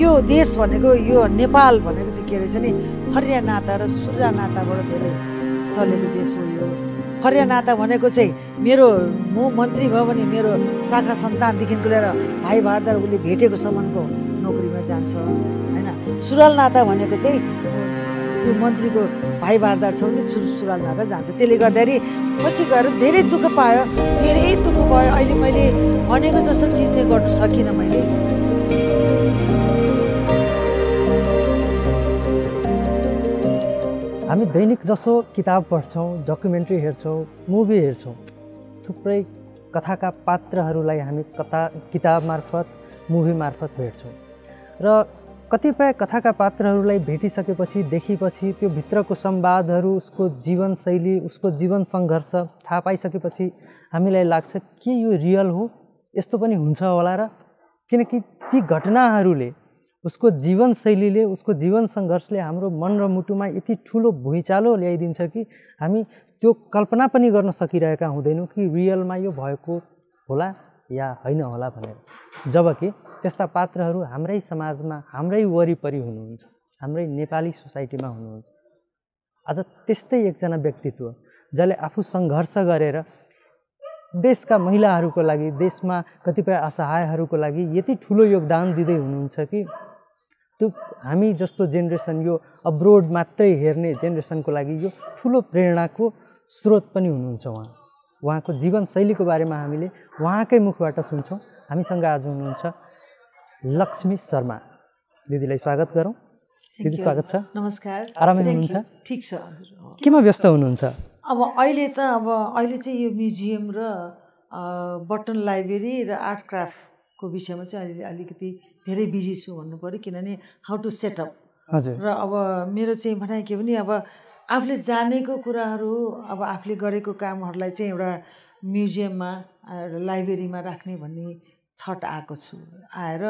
यो देश भनेको यो नेपाल भनेको चाहिँ के रहेछ नि फरिया नाता र सूर्य नाताबाट धेरै चलेको देश हो यो फरिया नाता भनेको चाहिँ मेरो म मन्त्री भयो भने मेरो शाखा सन्तानदेखिको लिएर भाइ भारदार उसले भेटेको सामानको नोकरीमा जान्छ होइन सुराल नाता भनेको चाहिँ त्यो मन्त्रीको भाइ भारदार छ भने सु सुराल नाता जान्छ त्यसले गर्दाखेरि पछि गएर धेरै दुःख पायो धेरै दुःख भयो अहिले मैले भनेको जस्तो चिज चाहिँ गर्नु सकिनँ मैले हामी दैनिक जसो किताब पढ्छौँ डकुमेन्ट्री हेर्छौँ मुभी हेर्छौँ थुप्रै कथाका पात्रहरूलाई हामी कथा किताब मार्फत मुभी मार्फत भेट्छौँ र कतिपय कथाका पात्रहरूलाई भेटिसकेपछि देखेपछि त्यो भित्रको संवादहरू उसको जीवनशैली उसको जीवन सङ्घर्ष थाहा पाइसकेपछि हामीलाई लाग्छ के यो रियल हो यस्तो पनि हुन्छ होला र किनकि ती घटनाहरूले उसको जीवनशैलीले उसको जीवन सङ्घर्षले हाम्रो मन र मुटुमा यति ठुलो भुइँचालो ल्याइदिन्छ कि हामी त्यो कल्पना पनि गर्न सकिरहेका हुँदैनौँ कि रियलमा यो भएको होला या होइन होला भनेर जब कि त्यस्ता पात्रहरू हाम्रै समाजमा हाम्रै वरिपरि हुनुहुन्छ हाम्रै नेपाली सोसाइटीमा हुनुहुन्छ आज त्यस्तै एकजना व्यक्तित्व जसले आफू सङ्घर्ष गरेर देशका महिलाहरूको लागि देशमा कतिपय असहायहरूको लागि यति ठुलो योगदान दिँदै हुनुहुन्छ कि त्यो हामी जस्तो जेनेरेसन यो अब्रोड मात्रै हेर्ने जेनेरेसनको लागि यो ठुलो प्रेरणाको स्रोत पनि हुनुहुन्छ उहाँ उहाँको जीवनशैलीको बारेमा हामीले उहाँकै मुखबाट सुन्छौँ हामीसँग आज हुनुहुन्छ लक्ष्मी शर्मा दिदीलाई स्वागत गरौँ दिदी स्वागत छ नमस्कार आरामै हुनुहुन्छ ठिक छ केमा व्यस्त हुनुहुन्छ अब अहिले त अब अहिले चाहिँ यो म्युजियम र बटन लाइब्रेरी र आर्ट क्राफ्टको विषयमा चाहिँ अहिले अलिकति धेरै बिजी छु भन्नु पऱ्यो किनभने हाउ टु सेटअप र अब मेरो चाहिँ भनाइ के भने अब आफूले जानेको कुराहरू अब आफूले गरेको कामहरूलाई चाहिँ एउटा म्युजियममा एउटा लाइब्रेरीमा राख्ने भन्ने थट आएको छु आएर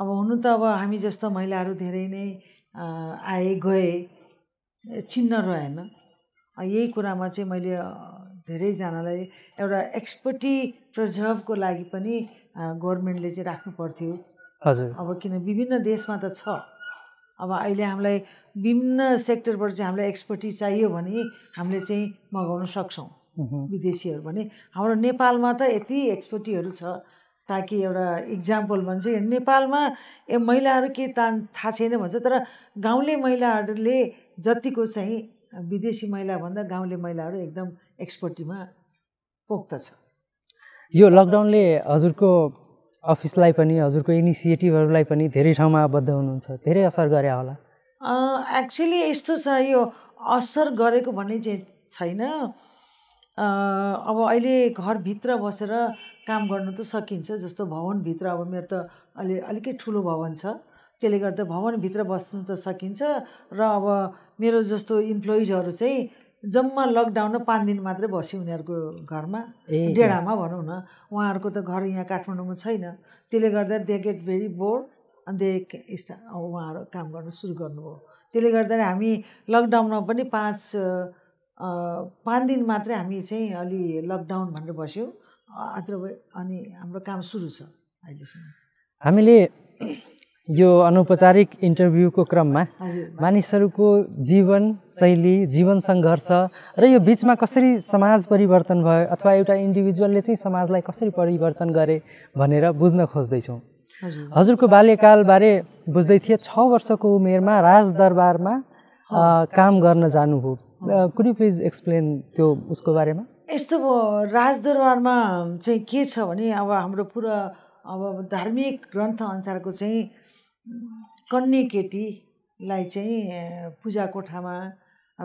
अब हुनु त अब हामी जस्तो महिलाहरू धेरै नै आए गए चिन्न रहेन यही कुरामा चाहिँ मैले धेरैजनालाई एउटा एक्सपर्टी प्रिजर्भको लागि पनि गभर्मेन्टले चाहिँ राख्नु पर्थ्यो हजुर अब किन विभिन्न देशमा त छ अब अहिले हामीलाई विभिन्न सेक्टरबाट चाहिँ हामीलाई एक्सपर्टिज चाहियो भने हामीले चाहिँ मगाउन सक्छौँ विदेशीहरू भने हाम्रो नेपालमा त यति एक्सपर्टीहरू छ ताकि एउटा इक्जाम्पल भन्छ नेपालमा ए महिलाहरू के ता थाहा छैन भन्छ तर गाउँले महिलाहरूले जतिको चाहिँ विदेशी महिलाभन्दा गाउँले महिलाहरू एकदम एक्सपर्टीमा पोख्दछ यो लकडाउनले हजुरको अफिसलाई पनि हजुरको इनिसिएटिभहरूलाई पनि धेरै ठाउँमा आबद्ध हुनुहुन्छ धेरै असर गरे होला एक्चुली यस्तो छ यो असर गरेको भन्ने चाहिँ छैन अब अहिले घरभित्र बसेर काम गर्नु त सकिन्छ जस्तो भवनभित्र अब मेरो त अहिले अलिकै ठुलो भवन छ त्यसले गर्दा भवनभित्र बस्नु त सकिन्छ र अब मेरो जस्तो इम्प्लोइजहरू चाहिँ जम्मा लकडाउनमा पाँच दिन मात्रै बस्यो उनीहरूको घरमा डेढामा भनौँ न उहाँहरूको त घर यहाँ काठमाडौँमा छैन त्यसले गर्दा दे गेट भेरी बोर्ड अनि दे स्टा उहाँहरू काम गर्न सुरु गर्नुभयो त्यसले गर्दा हामी लकडाउनमा पनि पाँच पाँच दिन मात्रै हामी चाहिँ अलि लकडाउन भनेर बस्यौँ अत्र अनि हाम्रो काम सुरु छ अहिलेसम्म हामीले यो अनौपचारिक इन्टरभ्यूको क्रममा मानिसहरूको जीवन शैली जीवन सङ्घर्ष र यो बिचमा कसरी समाज परिवर्तन भयो अथवा एउटा इन्डिभिजुअलले चाहिँ समाजलाई कसरी परिवर्तन गरे भनेर बुझ्न खोज्दैछौँ हजुरको बाल्यकालबारे बुझ्दै थिए छ वर्षको उमेरमा राजदरबारमा काम गर्न जानु जानुभयो कुनै प्लिज एक्सप्लेन त्यो उसको बारेमा यस्तो भयो राजदरबारमा चाहिँ के छ भने अब हाम्रो पुरा अब धार्मिक ग्रन्थ अनुसारको चाहिँ कन्ने केटीलाई चाहिँ पूजा कोठामा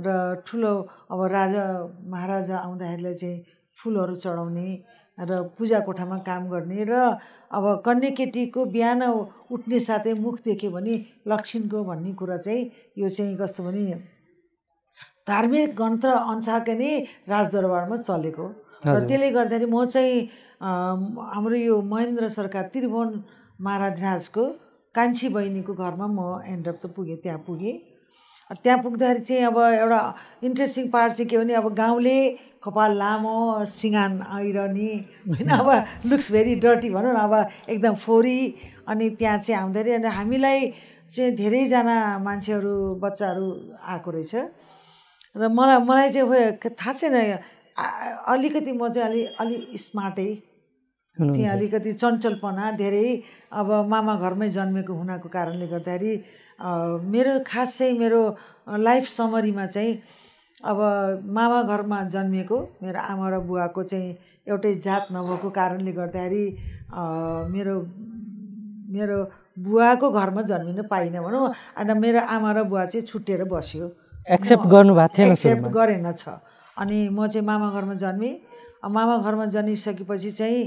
र ठुलो अब राजा महाराजा आउँदाखेरिलाई चाहिँ फुलहरू चढाउने र पूजा कोठामा काम गर्ने र अब कन्ने केटीको बिहान उठ्ने साथै मुख देख्यो भने लक्ष्मीको भन्ने कुरा चाहिँ यो चाहिँ कस्तो भने धार्मिक ग्रन्थ अनुसारकै नै राजदरबारमा चलेको र त्यसले गर्दाखेरि म चाहिँ हाम्रो यो महेन्द्र सरकार त्रिभुवन महाराजराजको कान्छी बहिनीको घरमा म एन्ड त पुगेँ त्यहाँ पुगेँ त्यहाँ पुग्दाखेरि चाहिँ अब एउटा इन्ट्रेस्टिङ पार्ट चाहिँ के भने अब गाउँले कपाल लामो सिँगान आइरहने होइन अब लुक्स भेरी डर्टी भनौँ न अब एकदम फोरी अनि त्यहाँ चाहिँ आउँदाखेरि अनि हामीलाई चाहिँ धेरैजना मान्छेहरू बच्चाहरू आएको रहेछ र मलाई मलाई चाहिँ थाहा छैन अलिकति म चाहिँ अलि अलि स्मार्टै त्यहाँ अलिकति चञ्चलपना धेरै अब मामा घरमै जन्मेको हुनाको कारणले गर्दाखेरि मेरो खास चाहिँ मेरो लाइफ समरीमा चाहिँ अब मामा घरमा जन्मिएको मेरो आमा र बुवाको चाहिँ एउटै जात नभएको कारणले गर्दाखेरि मेरो मेरो बुवाको घरमा जन्मिनु पाइनँ भनौँ अन्त मेरो आमा र बुवा चाहिँ छुट्टिएर बस्यो एक्सेप्ट गर्नुभएको थिएन एक्सेप्ट गरेन छ अनि म चाहिँ मामा घरमा जन्मेँ मामा घरमा जन्मिसकेपछि चाहिँ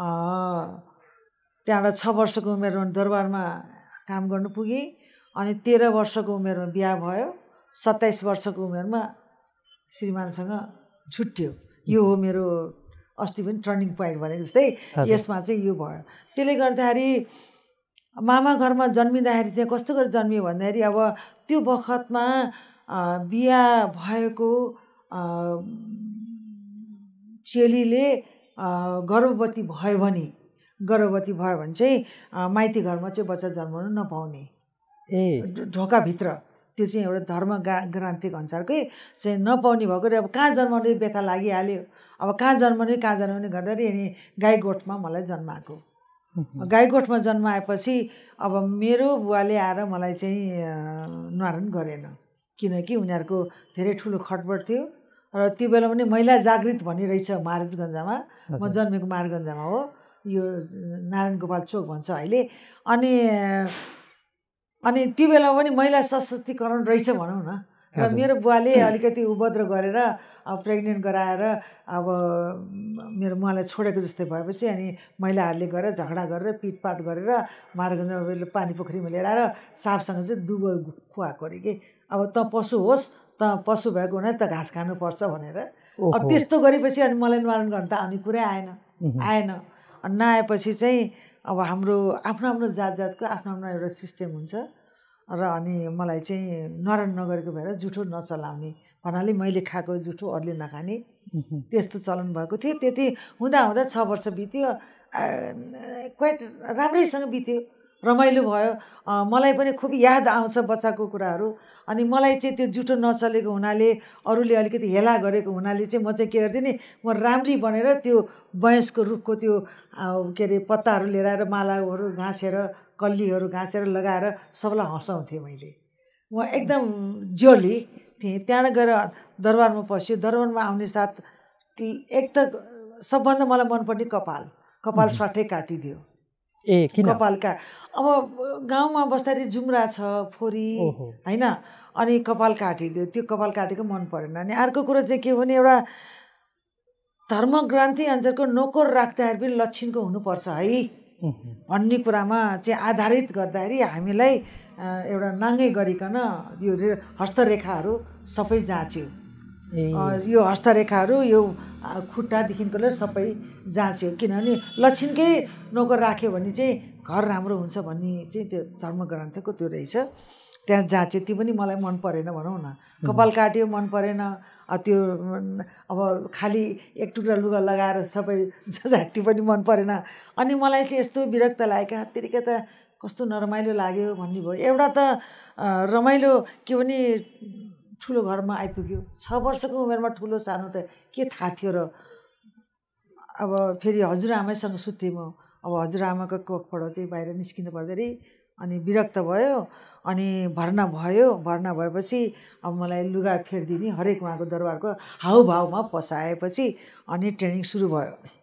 त्यहाँबाट छ वर्षको उमेरमा दरबारमा काम गर्नु पुगेँ अनि तेह्र वर्षको उमेरमा बिहा भयो सत्ताइस वर्षको उमेरमा श्रीमानसँग छुट्यो यो हो मेरो अस्ति पनि टर्निङ पोइन्ट भनेको जस्तै यसमा चाहिँ यो भयो त्यसले गर्दाखेरि मामा घरमा जन्मिँदाखेरि चाहिँ कस्तो गरेर जन्मियो भन्दाखेरि अब त्यो बखतमा बिहा भएको चेलीले गर्भवती भयो भने गर्भवती भयो भने चाहिँ माइती घरमा चाहिँ बच्चा जन्माउनु नपाउने ए ढोकाभित्र त्यो चाहिँ एउटा धर्म गा ग्रान्थिक अनुसारकै चाहिँ नपाउने भएको र अब कहाँ जन्माउने व्यथा लागिहाल्यो अब कहाँ जन्माउने कहाँ जन्माउने गर्दाखेरि अनि गाई गोठमा मलाई जन्माएको गाई गोठमा जन्माएपछि अब मेरो बुवाले आएर मलाई चाहिँ नुहारन गरेन किनकि उनीहरूको धेरै ठुलो खटबट थियो र त्यो बेला पनि महिला जागृत भन्ने रहेछ महाराजगन्जमा म जन्मेको महाराजगन्जमा हो यो नारायण गोपाल चोक भन्छ अहिले अनि अनि त्यो बेला पनि महिला सशक्तिकरण रहेछ भनौँ न र मेरो बुवाले अलिकति उपद्र गरेर अब प्रेग्नेन्ट गराएर अब मेरो मलाई छोडेको जस्तै भएपछि अनि महिलाहरूले गएर झगडा गरेर पिटपाट गरेर मार्गन्जमा पानी पोखरीमा लिएर आएर साफसँग चाहिँ दुबो खुवाएको अरे कि अब त पशु होस् त पशु भएको हुनाले त घाँस खानुपर्छ भनेर अब त्यस्तो गरेपछि अनि मलाई निवारण गर्नु त आउने कुरै आएन आएन अनि नआएपछि चाहिँ अब हाम्रो आफ्नो आफ्नो जात जातको आफ्नो आफ्नो एउटा सिस्टम हुन्छ र अनि मलाई चाहिँ नारायण नगरेको भएर जुठो नचलाउने भन्नाले मैले खाएको जुठो अरूले नखाने त्यस्तो चलन भएको थियो त्यति हुँदा हुँदा छ वर्ष बित्यो क्वाइट राम्रैसँग बित्यो रमाइलो भयो मलाई पनि खुब याद आउँछ बच्चाको कुराहरू अनि मलाई चाहिँ त्यो जुठो नचलेको हुनाले अरूले अलिकति हेला गरेको हुनाले चाहिँ म चाहिँ के गर्थेँ नि म राम्री बनेर त्यो बयसको रुखको त्यो के अरे पत्ताहरू लिएर आएर मालाहरू घाँसेर कल्लीहरू घाँसेर लगाएर सबलाई हँसाउँथेँ मैले म एकदम जोली थिएँ त्यहाँबाट गएर दरबारमा पस्यो दरबारमा आउने साथ एक त सबभन्दा मलाई मनपर्ने कपाल कपाल स्वाटै काटिदियो ए कपालका अब गाउँमा बस्दाखेरि जुम्रा छ फोरी होइन अनि कपाल काटिदियो त्यो कपाल काटेको मन परेन अनि अर्को कुरो चाहिँ के भने एउटा धर्म ग्रन्थी अनुसारको नोकर राख्दाखेरि पनि लक्षणको हुनुपर्छ है भन्ने कुरामा चाहिँ आधारित गर्दाखेरि हामीलाई एउटा नाङ्गै गरिकन यो हस्तरेखाहरू सबै जाँच्यो यो हस्तरेखाहरू यो खुट्टादेखिको लिएर सबै जाँच्यो किनभने लक्षणकै नोकर राख्यो भने चाहिँ घर राम्रो हुन्छ भन्ने चाहिँ त्यो धर्मग्रन्थको त्यो रहेछ त्यहाँ जाँच्यो त्यो पनि मलाई मन परेन भनौँ न कपाल काट्यो मन परेन त्यो अब खालि एक टुक्रा लुगा लगाएर सबै त्यो पनि मन परेन अनि मलाई चाहिँ यस्तो विरक्त लागेका हत्तेरिका त कस्तो नरमाइलो लाग्यो भन्ने भयो एउटा त रमाइलो के भने ठुलो घरमा आइपुग्यो छ वर्षको उमेरमा ठुलो सानो त के थाहा थियो र अब फेरि हजुरआमैसँग सुत्थेँ म अब हजुरआमाको कोखबाट चाहिँ बाहिर निस्किनु पर्दाखेरि अनि विरक्त भयो अनि भर्ना भयो भर्ना भएपछि अब मलाई लुगा फेरिदिने हरेक उहाँको दरबारको हाउभाउमा पसाएपछि अनि ट्रेनिङ सुरु भयो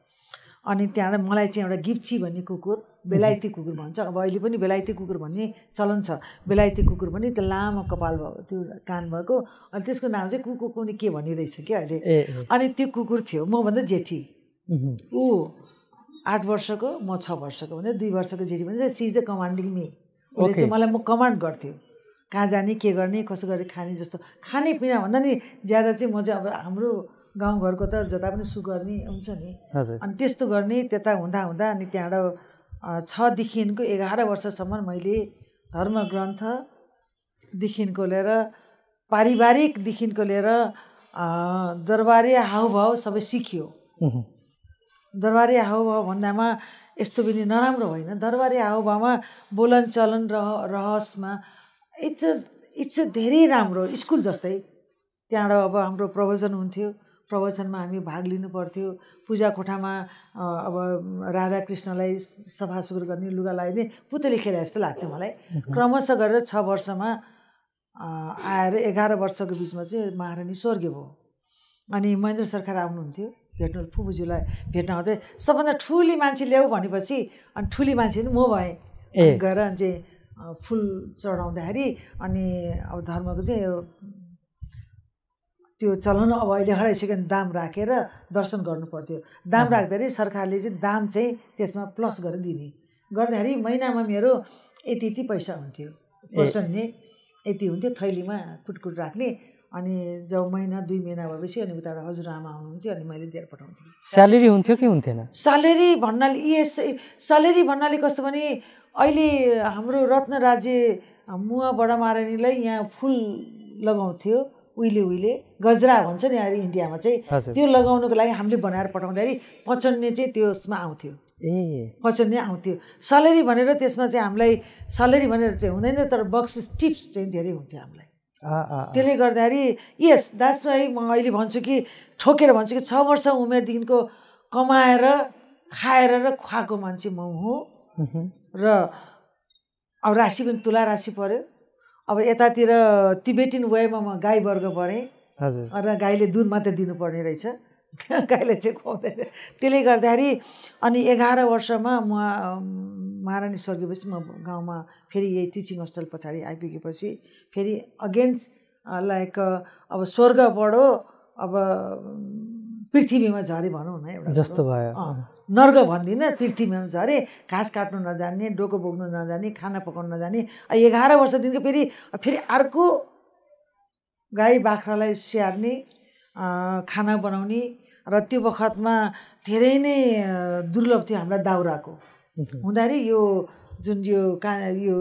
अनि त्यहाँबाट मलाई चाहिँ एउटा गिप्ची भन्ने कुकुर बेलायती कुकुर भन्छ अब अहिले पनि बेलायती कुकुर भन्ने चलन छ बेलायती कुकुर पनि त्यो लामो कपाल भएको त्यो कान भएको अनि त्यसको नाम चाहिँ कुकुर कुनै के भनिरहेछ क्या अहिले अनि त्यो कुकुर थियो मभन्दा जेठी ऊ आठ वर्षको म छ वर्षको भने दुई वर्षको जेठी भने she is a commanding me उसले चाहिँ मलाई म कमान्ड गर्थ्यो कहाँ जाने के गर्ने कसो गरेर खाने जस्तो खाने खानेपिना भन्दा नि ज्यादा चाहिँ म चाहिँ अब हाम्रो गाउँघरको त जता पनि सुगर्ने हुन्छ नि अनि त्यस्तो गर्ने त्यता हुँदा हुँदा अनि त्यहाँबाट छदेखिको एघार वर्षसम्म मैले धर्म ग्रन्थदेखिको लिएर पारिवारिकदेखिको लिएर दरबारे हाउभाव सबै सिक्यो दरबारे हावभाव भन्दामा यस्तो पनि नराम्रो होइन दरबारे हाउभावमा बोलन चलन रह रहसमा इट्स इट्स धेरै राम्रो स्कुल जस्तै त्यहाँबाट अब हाम्रो प्रवचन हुन्थ्यो प्रवचनमा हामी भाग लिनु पर्थ्यो पूजा कोठामा अब राधा कृष्णलाई सफा सुग्र गर्ने लुगा लगाइदिने पुतली खेले जस्तो लाग्थ्यो मलाई क्रमशः गरेर छ वर्षमा आएर एघार वर्षको बिचमा चाहिँ महारानी स्वर्गीय भयो अनि महेन्द्र सरकार आउनुहुन्थ्यो भेट्नु फुबुज्यूलाई भेट्न आउँदै सबभन्दा ठुली मान्छे ल्याऊ भनेपछि अनि ठुली मान्छे पनि म भएँ गएर अनि चाहिँ फुल चढाउँदाखेरि अनि अब धर्मको चाहिँ त्यो चलन अब अहिले हराइसक्यो भने दाम राखेर दर्शन गर्नु पर्थ्यो दाम राख्दाखेरि सरकारले चाहिँ दाम चाहिँ त्यसमा प्लस गरेर दिने गर्दाखेरि महिनामा मेरो यति यति पैसा हुन्थ्यो नै यति हुन्थ्यो थैलीमा कुटकुट राख्ने अनि जब महिना दुई महिना भएपछि अनि उताबाट हजुरआमा आउनुहुन्थ्यो अनि मैले दिएर पठाउँथेँ स्यालेरी हुन्थ्यो कि हुन्थेन स्यालेरी भन्नाले यस स्यालेरी भन्नाले कस्तो भने अहिले हाम्रो रत्न राज्य मुवा बडामारानीलाई यहाँ फुल लगाउँथ्यो उहिले उहिले गजरा भन्छ नि अहिले इन्डियामा चाहिँ त्यो लगाउनुको लागि हामीले बनाएर पठाउँदाखेरि पचन्ने चाहिँ त्यो उसमा आउँथ्यो ए पचन्ने आउँथ्यो सलेरी भनेर त्यसमा चाहिँ हामीलाई सलेरी भनेर चाहिँ हुँदैन तर बक्स टिप्स चाहिँ धेरै हुन्थ्यो हामीलाई त्यसले गर्दाखेरि यस दाजुभाइ म अहिले भन्छु कि ठोकेर भन्छु कि छ वर्ष उमेरदेखिको कमाएर खाएर र खुवाएको मान्छे म हो र अब राशि पनि तुला राशि पऱ्यो अब यतातिर तिबेटिन वेमा म गाई वर्ग हजुर र गाईले दुध मात्रै दिनुपर्ने रहेछ गाईले चाहिँ खुवाउँदैन त्यसले गर्दाखेरि अनि एघार वर्षमा म महारानी सर्गेपछि म गाउँमा फेरि यही टिचिङ होस्टल पछाडि आइपुगेपछि फेरि अगेन्स्ट लाइक अब स्वर्ग स्वर्गबाट अब पृथ्वीमा झरे भनौँ न एउटा जस्तो भयो नर्ग भन्दिनँ पृथ्वीमा झरे घाँस काट्नु नजान्ने डोको बोक्नु नजाने खाना पकाउनु नजाने एघार वर्षदेखिको फेरि फेरि अर्को गाई बाख्रालाई स्याहार्ने खाना बनाउने र त्यो बखतमा धेरै नै दुर्लभ थियो हामीलाई दाउराको हुँदाखेरि यो जुन यो का यो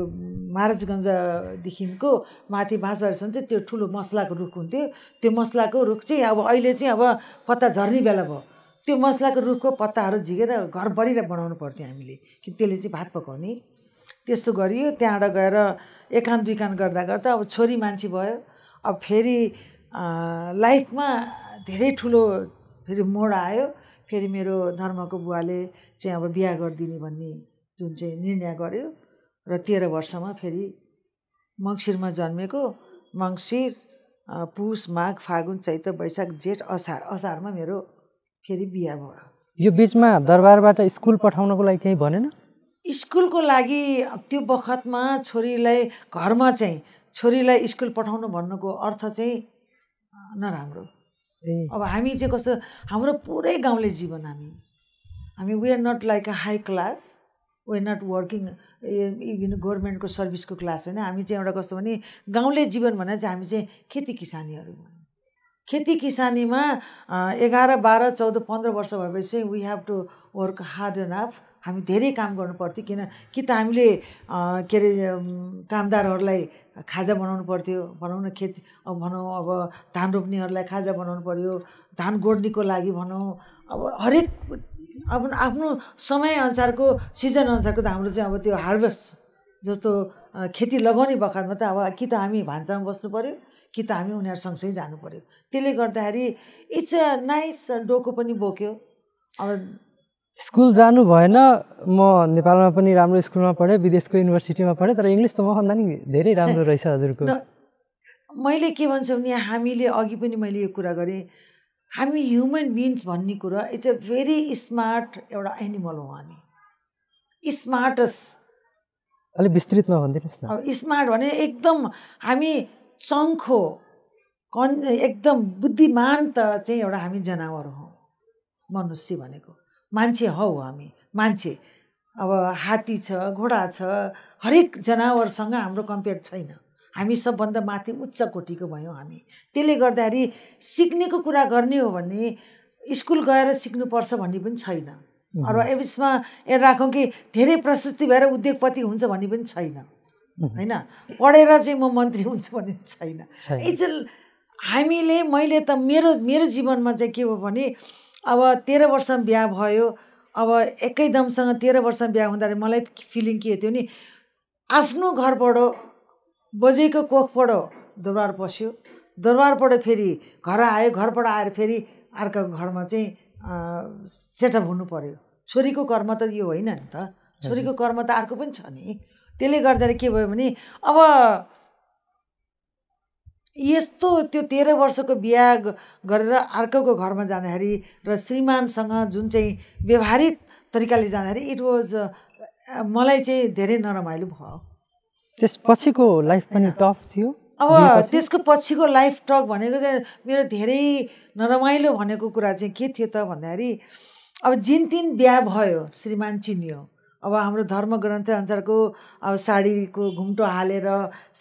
महाराजगञ्जदेखिको माथि बाँसबारीसम्म चाहिँ त्यो ठुलो मसलाको रुख हुन्थ्यो त्यो मसलाको रुख चाहिँ अब अहिले चाहिँ अब पत्ता झर्ने बेला भयो त्यो मसलाको रुखको पत्ताहरू झिकेर घरभरि बनाउनु पर्थ्यो हामीले कि त्यसले चाहिँ भात पकाउने त्यस्तो गरियो त्यहाँबाट गएर एकान दुईकान गर्दा गर्दा अब छोरी मान्छे भयो अब फेरि लाइफमा धेरै ठुलो फेरि मोड आयो फेरि मेरो धर्मको बुवाले चाहिँ अब बिहा गरिदिने भन्ने जुन चाहिँ निर्णय गर्यो र तेह्र वर्षमा फेरि मङ्सिरमा जन्मेको मङ्सिर पुष माघ फागुन चैत वैशाख जेठ असार असारमा मेरो फेरि बिहा भयो यो बिचमा दरबारबाट स्कुल पठाउनको लागि केही भनेन स्कुलको लागि त्यो बखतमा छोरीलाई घरमा चाहिँ छोरीलाई स्कुल पठाउनु भन्नुको अर्थ चाहिँ नराम्रो अब हामी चाहिँ कस्तो हाम्रो पुरै गाउँले जीवन हामी हामी we are not like a high class we're not working even गभर्मेन्टको सर्भिसको क्लास होइन हामी चाहिँ एउटा कस्तो भने गाउँले जीवन भने चाहिँ हामी चाहिँ खेती किसानीहरू खेती किसानीमा एघार बाह्र चौध पन्ध्र वर्ष भएपछि we have to work hard and half हामी धेरै काम गर्नु पर्थ्यो किन कि त हामीले के अरे कामदारहरूलाई खाजा बनाउनु पर्थ्यो भनौँ न खेती भनौँ अब धान रोप्नेहरूलाई खाजा बनाउनु पऱ्यो धान गोड्नेको लागि भनौँ अब हरेक अब आफ्नो समयअनुसारको सिजनअनुसारको त हाम्रो चाहिँ अब त्यो हार्भेस्ट जस्तो खेती लगाउने बखतमा त अब कि त हामी भान्सामा बस्नु पऱ्यो कि त हामी उनीहरू जानु पऱ्यो त्यसले गर्दाखेरि इट्स अ नाइस डोको पनि बोक्यो अब स्कुल जानु भएन म नेपालमा पनि राम्रो स्कुलमा पढेँ विदेशको युनिभर्सिटीमा पढेँ तर इङ्ग्लिस त म भन्दा नि धेरै राम्रो रहेछ हजुरको मैले के भन्छु भने हामीले अघि पनि मैले यो कुरा गरेँ हामी ह्युमन बिङ्स भन्ने कुरा इट्स अ भेरी स्मार्ट एउटा एनिमल हो हामी स्मार्टस अलिक विस्तृत भनिदिनुहोस् न स्मार्ट भने एकदम हामी चङ्खो कन् एकदम बुद्धिमान त चाहिँ एउटा हामी जनावर हौ मनुष्य भनेको मान्छे हौ हामी मान्छे अब हात्ती छ घोडा छ हरेक जनावरसँग हाम्रो कम्पेयर छैन हामी सबभन्दा माथि उच्च कोटीको भयौँ हामी त्यसले गर्दाखेरि सिक्नेको कुरा गर्ने हो भने स्कुल गएर सिक्नुपर्छ भन्ने पनि छैन र यसमा राखौँ कि धेरै प्रशस्ति भएर उद्योगपति हुन्छ भन्ने पनि छैन होइन पढेर चाहिँ म मन्त्री हुन्छु भन्ने छैन इज हामीले मैले त मेरो मेरो जीवनमा चाहिँ के हो भने अब तेह्र वर्ष बिहा भयो अब एकैदमसँग तेह्र वर्ष बिहा हुँदाखेरि मलाई फिलिङ के थियो नि आफ्नो घरबाट बजेको कोखबाट दरबार पस्यो दरबारबाट फेरि घर आयो घरबाट आएर फेरि अर्काको घरमा चाहिँ सेटअप हुनु पऱ्यो छोरीको कर्म त यो होइन नि त छोरीको कर्म त अर्को पनि छ नि त्यसले गर्दाखेरि के भयो भने अब यस्तो त्यो तेह्र वर्षको बिहा गरेर अर्काको घरमा जाँदाखेरि र श्रीमानसँग जुन चाहिँ व्यवहारिक तरिकाले जाँदाखेरि इट वाज मलाई चाहिँ धेरै नरमाइलो भयो त्यस पछिको लाइफ पनि टफ थियो अब त्यसको पछिको लाइफ टक भनेको चाहिँ मेरो धेरै नरमाइलो भनेको कुरा चाहिँ के थियो त भन्दाखेरि अब जिन तिन बिहा भयो श्रीमान चिनियो अब हाम्रो धर्म ग्रन्थ अनुसारको अब साडीको घुम्टो हालेर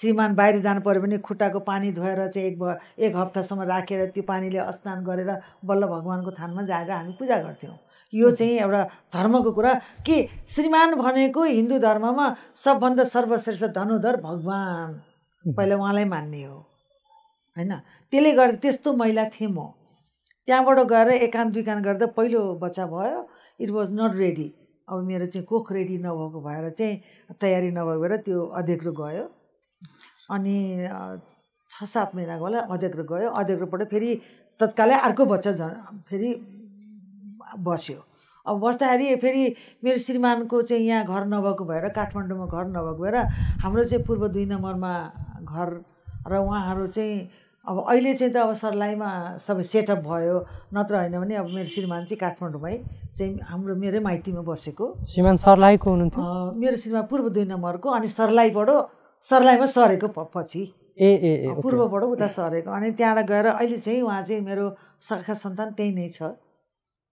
श्रीमान बाहिर जानु पऱ्यो भने खुट्टाको पानी धोएर चाहिँ एक एक हप्तासम्म राखेर त्यो पानीले स्नान गरेर बल्ल भगवान्को थानमा जाएर हामी पूजा गर्थ्यौँ यो चाहिँ एउटा धर्मको कुरा कि श्रीमान भनेको हिन्दू धर्ममा सबभन्दा सर्वश्रेष्ठ धनुधर भगवान् पहिला उहाँलाई मान्ने हो होइन त्यसले गर्दा त्यस्तो महिला थिएँ म त्यहाँबाट गएर एकान्त दुईकान गर्दा पहिलो बच्चा भयो इट वाज नट रेडी अब मेरो चाहिँ कोख रेडी नभएको भएर चाहिँ तयारी नभएको भएर त्यो अध्यक्ष गयो अनि छ सात महिनाको होला अध्यक्ष गयो अध्यक्षपट फेरि तत्कालै अर्को बच्चा झन् फेरि बस्यो अब बस्दाखेरि फेरि मेरो श्रीमानको चाहिँ यहाँ घर नभएको भएर काठमाडौँमा घर नभएको भएर हाम्रो चाहिँ पूर्व दुई नम्बरमा घर र उहाँहरू चाहिँ अब अहिले चाहिँ त अब सर्लाहीमा सबै सेटअप भयो नत्र होइन भने अब मेरो श्रीमान चाहिँ काठमाडौँमै चाहिँ हाम्रो मेरै माइतीमा बसेको श्रीमान सर्लाहीको हुनुहुन्थ्यो मेरो श्रीमान पूर्व दुई नम्बरको अनि सर्लाहीबाट सर्लाहीमा सरेको पछि ए ए, ए पूर्वबाट उता सरेको अनि त्यहाँबाट गएर अहिले चाहिँ उहाँ चाहिँ मेरो शाखा सन्तान त्यही नै छ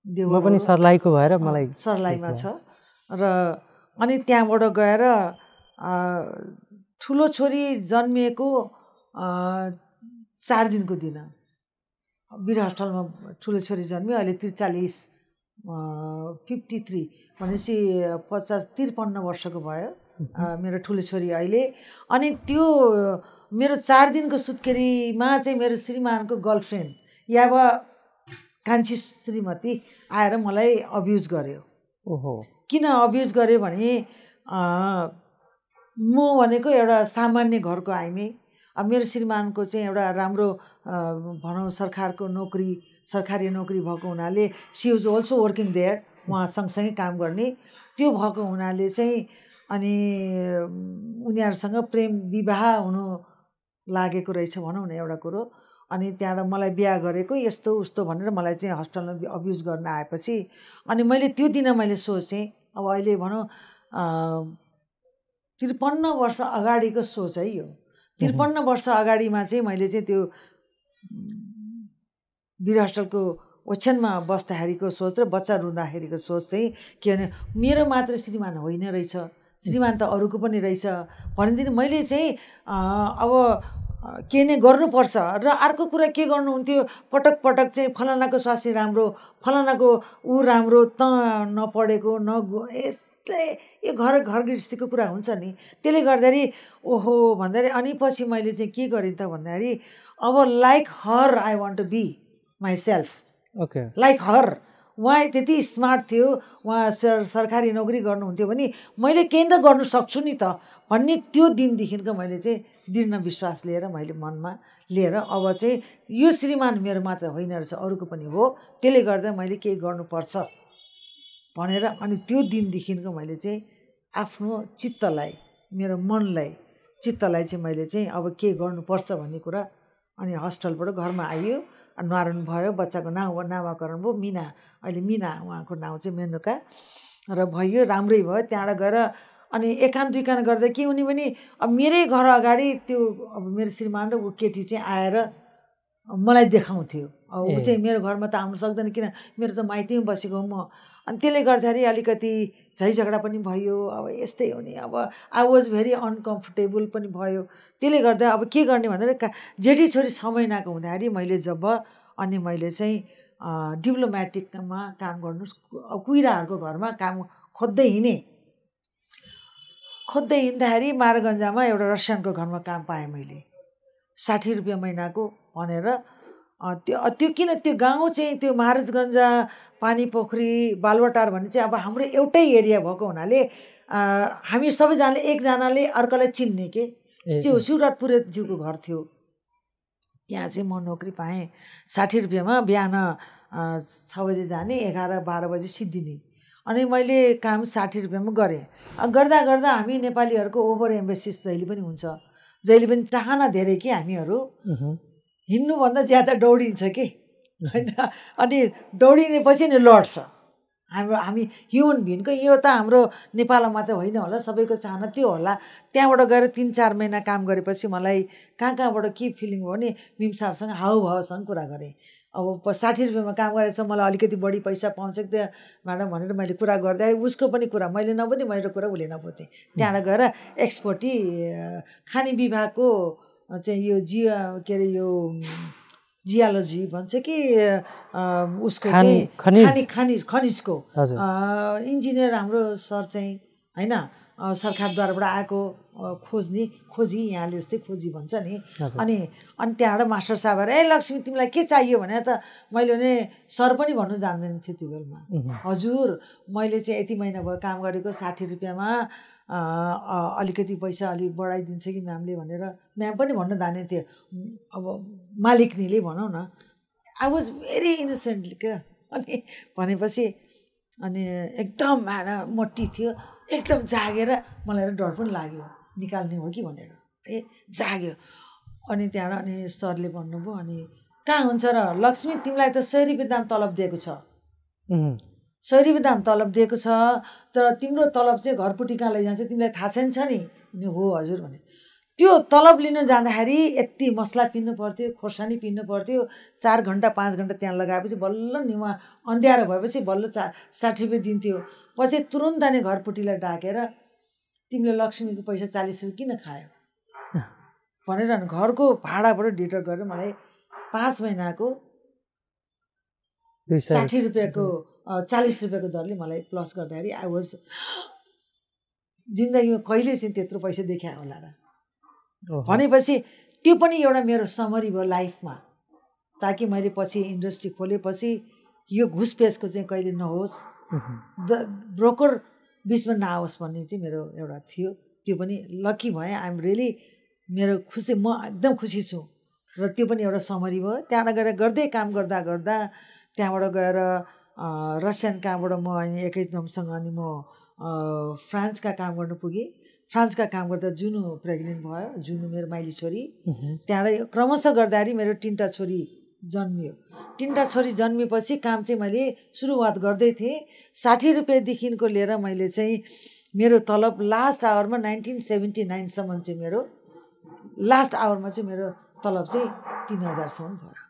म पनि सर्लाहीको भएर मलाई सर्लाहीमा छ र अनि त्यहाँबाट गएर ठुलो छोरी जन्मिएको चार दिनको दिन वीर ठुलो छोरी जन्मियो अहिले त्रिचालिस फिफ्टी थ्री भनेपछि पचास त्रिपन्न वर्षको भयो मेरो ठुलो छोरी अहिले अनि त्यो मेरो चार दिनको सुत्केरीमा चाहिँ मेरो श्रीमानको गर्लफ्रेन्ड या कान्छी श्रीमती आएर मलाई अब्युज गर्यो ओहो किन अब्युज गर्यो भने म भनेको एउटा सामान्य घरको आइमे अब मेरो श्रीमानको चाहिँ एउटा राम्रो भनौँ सरकारको नोकरी सरकारी नोकरी भएको हुनाले she is also working there उहाँ सँगसँगै काम गर्ने त्यो भएको हुनाले चाहिँ अनि उनीहरूसँग प्रेम विवाह हुनु लागेको रहेछ भनौँ न एउटा कुरो अनि त्यहाँबाट मलाई बिहा गरेको यस्तो उस्तो भनेर मलाई चाहिँ हस्पिटलमा अब्युज गर्न आएपछि अनि मैले त्यो दिन मैले सोचेँ अब अहिले भनौँ त्रिपन्न वर्ष अगाडिको सोच है यो त्रिपन्न वर्ष अगाडिमा चाहिँ मैले चाहिँ त्यो वीर हस्टलको ओछ्यानमा बस्दाखेरिको सोच र बच्चा रुँदाखेरिको सोच चाहिँ किनभने मेरो मात्र श्रीमान होइन रहेछ श्रीमान त अरूको पनि रहेछ भनेदेखि मैले चाहिँ अब के नै गर्नुपर्छ र अर्को कुरा के गर्नुहुन्थ्यो पटक पटक चाहिँ फलानाको स्वास्थ्य राम्रो फलानाको ऊ राम्रो त नपढेको न यस्तै यो घर घर गृहस्थीको कुरा हुन्छ नि त्यसले गर्दाखेरि ओहो भन्दाखेरि अनि पछि मैले चाहिँ के गरेँ त भन्दाखेरि अब like her I want to be myself okay like her उहाँ त्यति स्मार्ट थियो उहाँ सर सरकारी नोकरी गर्नुहुन्थ्यो भने मैले केही त गर्नु सक्छु नि त भन्ने त्यो दिनदेखिको मैले चाहिँ दृढ विश्वास लिएर मैले मनमा लिएर अब चाहिँ यो श्रीमान मेरो मात्र होइन रहेछ अरूको पनि हो त्यसले गर्दा मैले केही गर्नुपर्छ भनेर अनि त्यो दिनदेखिको मैले चाहिँ आफ्नो चित्तलाई मेरो मनलाई चित्तलाई चाहिँ मैले चाहिँ अब के गर्नुपर्छ भन्ने कुरा अनि हस्टलबाट घरमा आइयो न्वारन भयो बच्चाको नाउँ नामाकरण भयो मिना अहिले मिना उहाँको नाउँ चाहिँ मेनुका र भयो राम्रै भयो त्यहाँबाट गएर अनि एकान दुईकान गर्दा के हुने भने अब मेरै घर अगाडि त्यो अब मेरो श्रीमान र ऊ केटी चाहिँ आएर मलाई देखाउँथ्यो अब ऊ चाहिँ मेरो घरमा त आउनु सक्दैन किन मेरो त माइतीमा बसेको हो म अनि त्यसले गर्दाखेरि अलिकति झै झगडा पनि भयो अब यस्तै हो नि अब आई वाज भेरी अनकम्फर्टेबल पनि भयो त्यसले गर्दा अब के गर्ने भन्दाखेरि का जेठी छोरी समय नआएको हुँदाखेरि मैले जब अनि मैले चाहिँ डिप्लोमेटिकमा काम गर्नु कुहिराहरूको घरमा काम खोज्दै हिँडेँ खोज्दै हिँड्दाखेरि मारगन्जामा एउटा रसियनको घरमा काम पाएँ मैले साठी रुपियाँ महिनाको भनेर त्यो त्यो किन त्यो गाउँ चाहिँ त्यो महाराजगञ्ज पानी पोखरी बालुवाटार भन्ने चाहिँ अब हाम्रो एउटै एरिया भएको हुनाले हामी सबैजनाले एकजनाले अर्कालाई चिन्ने के त्यो शिवराज पुरेतज्यूको घर थियो त्यहाँ चाहिँ म नोकरी पाएँ साठी रुपियाँमा बिहान छ बजी जाने एघार बाह्र बजी सिद्धिने अनि मैले काम साठी रुपियाँमा गरेँ गर्दा गर्दा हामी नेपालीहरूको ओभर एम्बेसिस जहिले पनि हुन्छ जहिले पनि चाहना धेरै कि हामीहरू हिँड्नुभन्दा ज्यादा दौडिन्छ कि होइन अनि दौडिनेपछि नि लड्छ हाम्रो हामी ह्युमन भिनको यो त हाम्रो नेपालमा मात्रै होइन होला सबैको चाहना त्यो होला त्यहाँबाट गएर तिन चार महिना काम गरेपछि मलाई कहाँ कहाँबाट के फिलिङ भयो भने मिम साहबसँग हाउभावसँग कुरा गरेँ अब साठी रुपियाँमा काम गरेछ मलाई अलिकति बढी पैसा पाउँछ कि त्यहाँ म्याडम भनेर मैले कुरा गर्दा उसको पनि कुरा मैले नबुझेँ मेरो कुरा उसले नबुझेँ त्यहाँबाट गएर एक्सपोर्टी खाने विभागको चाहिँ यो जिया के अरे यो जियालोजी भन्छ कि उसको चाहिँ खनिज खनिज खनिजको इन्जिनियर हाम्रो सर चाहिँ होइन सरकारद्वाराबाट आएको खोज्ने खोजी यहाँले जस्तै खोजी भन्छ नि अनि अनि त्यहाँबाट मास्टर साहब ए लक्ष्मी तिमीलाई के चाहियो भने त मैले भने सर पनि भन्नु जान्दैन थिएँ त्यो बेलामा हजुर मैले चाहिँ यति महिना भयो काम गरेको साठी रुपियाँमा अलिकति पैसा अलिक बढाइदिन्छ कि म्यामले भनेर म्याम पनि भन्न धाने थियो अब मालिकनीले भनौँ न आई वाज भेरी इनोसेन्ट क्या अनि भनेपछि अनि एकदम भाँडा मोटी थियो एकदम जागेर मलाई डर पनि लाग्यो निकाल्ने हो कि भनेर ए जाग्यो अनि त्यहाँबाट अनि सरले भन्नुभयो अनि कहाँ हुन्छ र लक्ष्मी तिमीलाई त सय रुपियाँ दाम तलब दिएको छ सयरी विधान तलब दिएको छ तर तिम्रो तलब चाहिँ घरपुटी कहाँ लैजान्छ तिमीलाई थाहा छैन छ नि हो हजुर भने त्यो तलब लिन जाँदाखेरि यति मसला पिन्नु पर्थ्यो खोर्सानी पिन्नु पर्थ्यो चार घन्टा पाँच घन्टा त्यहाँ लगाएपछि बल्ल निमा अन्ध्यारो भएपछि बल्ल चा साठी रुपियाँ दिन्थ्यो पछि तुरुन्त नै घरपुटीलाई डाकेर तिमीले लक्ष्मीको पैसा चालिस रुपियाँ किन खायो भनेर घरको भाडाबाट डिटर गरेर मलाई पाँच महिनाको साठी रुपियाँको चालिस रुपियाँको दरले मलाई प्लस गर्दाखेरि आई वाज जिन्दगीमा कहिले चाहिँ त्यत्रो पैसा देखाएँ होला र भनेपछि त्यो पनि एउटा मेरो समरी भयो लाइफमा ताकि मैले पछि इन्डस्ट्री खोलेपछि यो घुसपेचको चाहिँ कहिले नहोस् द ब्रोकर बिचमा नआओस् भन्ने चाहिँ मेरो एउटा थियो त्यो पनि लकी भएँ आइएम रियली मेरो खुसी म एकदम खुसी छु र त्यो पनि एउटा समरी भयो त्यहाँबाट गएर गर्दै काम गर्दा गर्दा त्यहाँबाट गएर रसियन कहाँबाट म अनि एकैदमसँग अनि म फ्रान्सका काम गर्नु पुगेँ फ्रान्सका काम गर्दा जुन प्रेग्नेन्ट भयो जुन मेरो माइली छोरी त्यहाँबाट क्रमशः गर्दाखेरि मेरो तिनवटा छोरी जन्मियो तिनवटा छोरी जन्मिएपछि काम चाहिँ मैले सुरुवात गर्दै थिएँ साठी रुपियाँदेखिको लिएर मैले चाहिँ मेरो तलब लास्ट आवरमा नाइन्टिन सेभेन्टी नाइनसम्म चाहिँ मेरो लास्ट आवरमा चाहिँ मेरो तलब चाहिँ तिन हजारसम्म भयो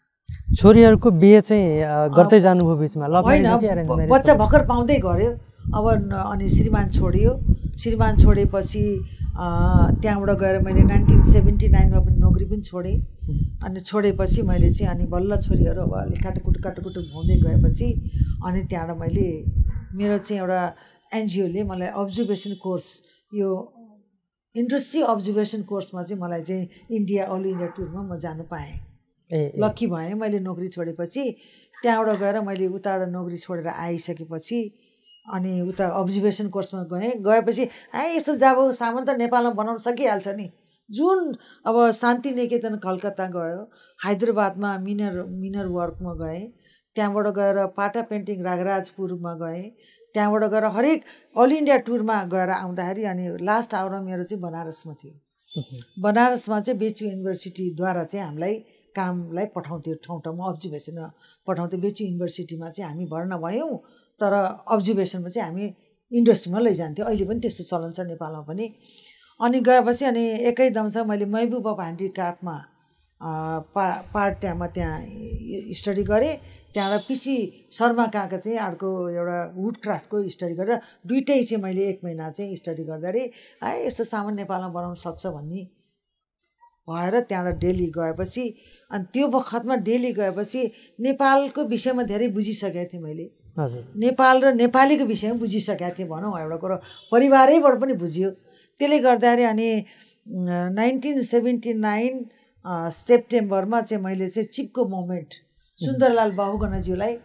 छोरीहरूको बिहे चाहिँ गर्दै जानुभयो बिचमा होइन बच्चा भर्खर पाउँदै गऱ्यो अब अनि श्रीमान छोडियो श्रीमान छोडेपछि त्यहाँबाट गएर मैले नाइन्टिन सेभेन्टी नाइनमा पनि नोकरी पनि छोडेँ अनि छोडेपछि मैले चाहिँ अनि बल्ल छोरीहरू अब अलिक काटकुट काटकुट घुम्दै गएपछि अनि त्यहाँबाट मैले मेरो चाहिँ एउटा एनजिओले मलाई अब्जर्भेसन कोर्स यो इन्डस्ट्री अब्जर्भेसन कोर्समा चाहिँ मलाई चाहिँ इन्डिया अल इन्डिया टुरमा म जानु पाएँ लक्की भएँ मैले नोकरी छोडेपछि त्यहाँबाट गएर मैले उताबाट नोकरी छोडेर आइसकेपछि अनि उता अब्जर्भेसन कोर्समा गएँ गएपछि है यस्तो जाब सामान त नेपालमा बनाउन सकिहाल्छ नि जुन अब शान्ति निकेतन कलकत्ता गयो हैदराबादमा मिनर मिनर वर्कमा गएँ त्यहाँबाट गएर पाटा पेन्टिङ रागराजपुरमा गएँ त्यहाँबाट गएर हरेक अल इन्डिया टुरमा गएर आउँदाखेरि अनि लास्ट आवर मेरो चाहिँ बनारसमा थियो बनारसमा चाहिँ बेचु युनिभर्सिटीद्वारा चाहिँ हामीलाई कामलाई पठाउँथ्यो ठाउँ ठाउँमा अब्जर्भेसनमा पठाउँथ्यो बेचु युनिभर्सिटीमा चाहिँ हामी भर्ना भयौँ तर अब्जर्भेसनमा चाहिँ हामी इन्डस्ट्रीमा लैजान्थ्यो अहिले पनि त्यस्तो चलन छ नेपालमा पनि अनि गएपछि अनि एकैदम छ मैले महबुबा ह्यान्डिक्राफ्टमा पा पार्ट त्यहाँमा त्यहाँ स्टडी गरेँ त्यहाँबाट पिसी शर्मा काका चाहिँ अर्को एउटा वुडक्राफ्टको स्टडी गरेर दुइटै चाहिँ मैले एक महिना चाहिँ स्टडी गर्दाखेरि है यस्तो सामान नेपालमा बनाउन सक्छ भन्ने भएर त्यहाँबाट डेली गएपछि अनि त्यो बखतमा डेली गएपछि नेपालको विषयमा धेरै बुझिसकेको थिएँ मैले नेपाल र नेपालीको विषयमा बुझिसकेको थिएँ भनौँ एउटा कुरो परिवारैबाट पनि बुझ्यो त्यसले गर्दाखेरि अनि नाइन्टिन सेभेन्टी नाइन सेप्टेम्बरमा चाहिँ मैले चाहिँ चिपको मोमेन्ट सुन्दरलाल बाहुगणज्यूलाई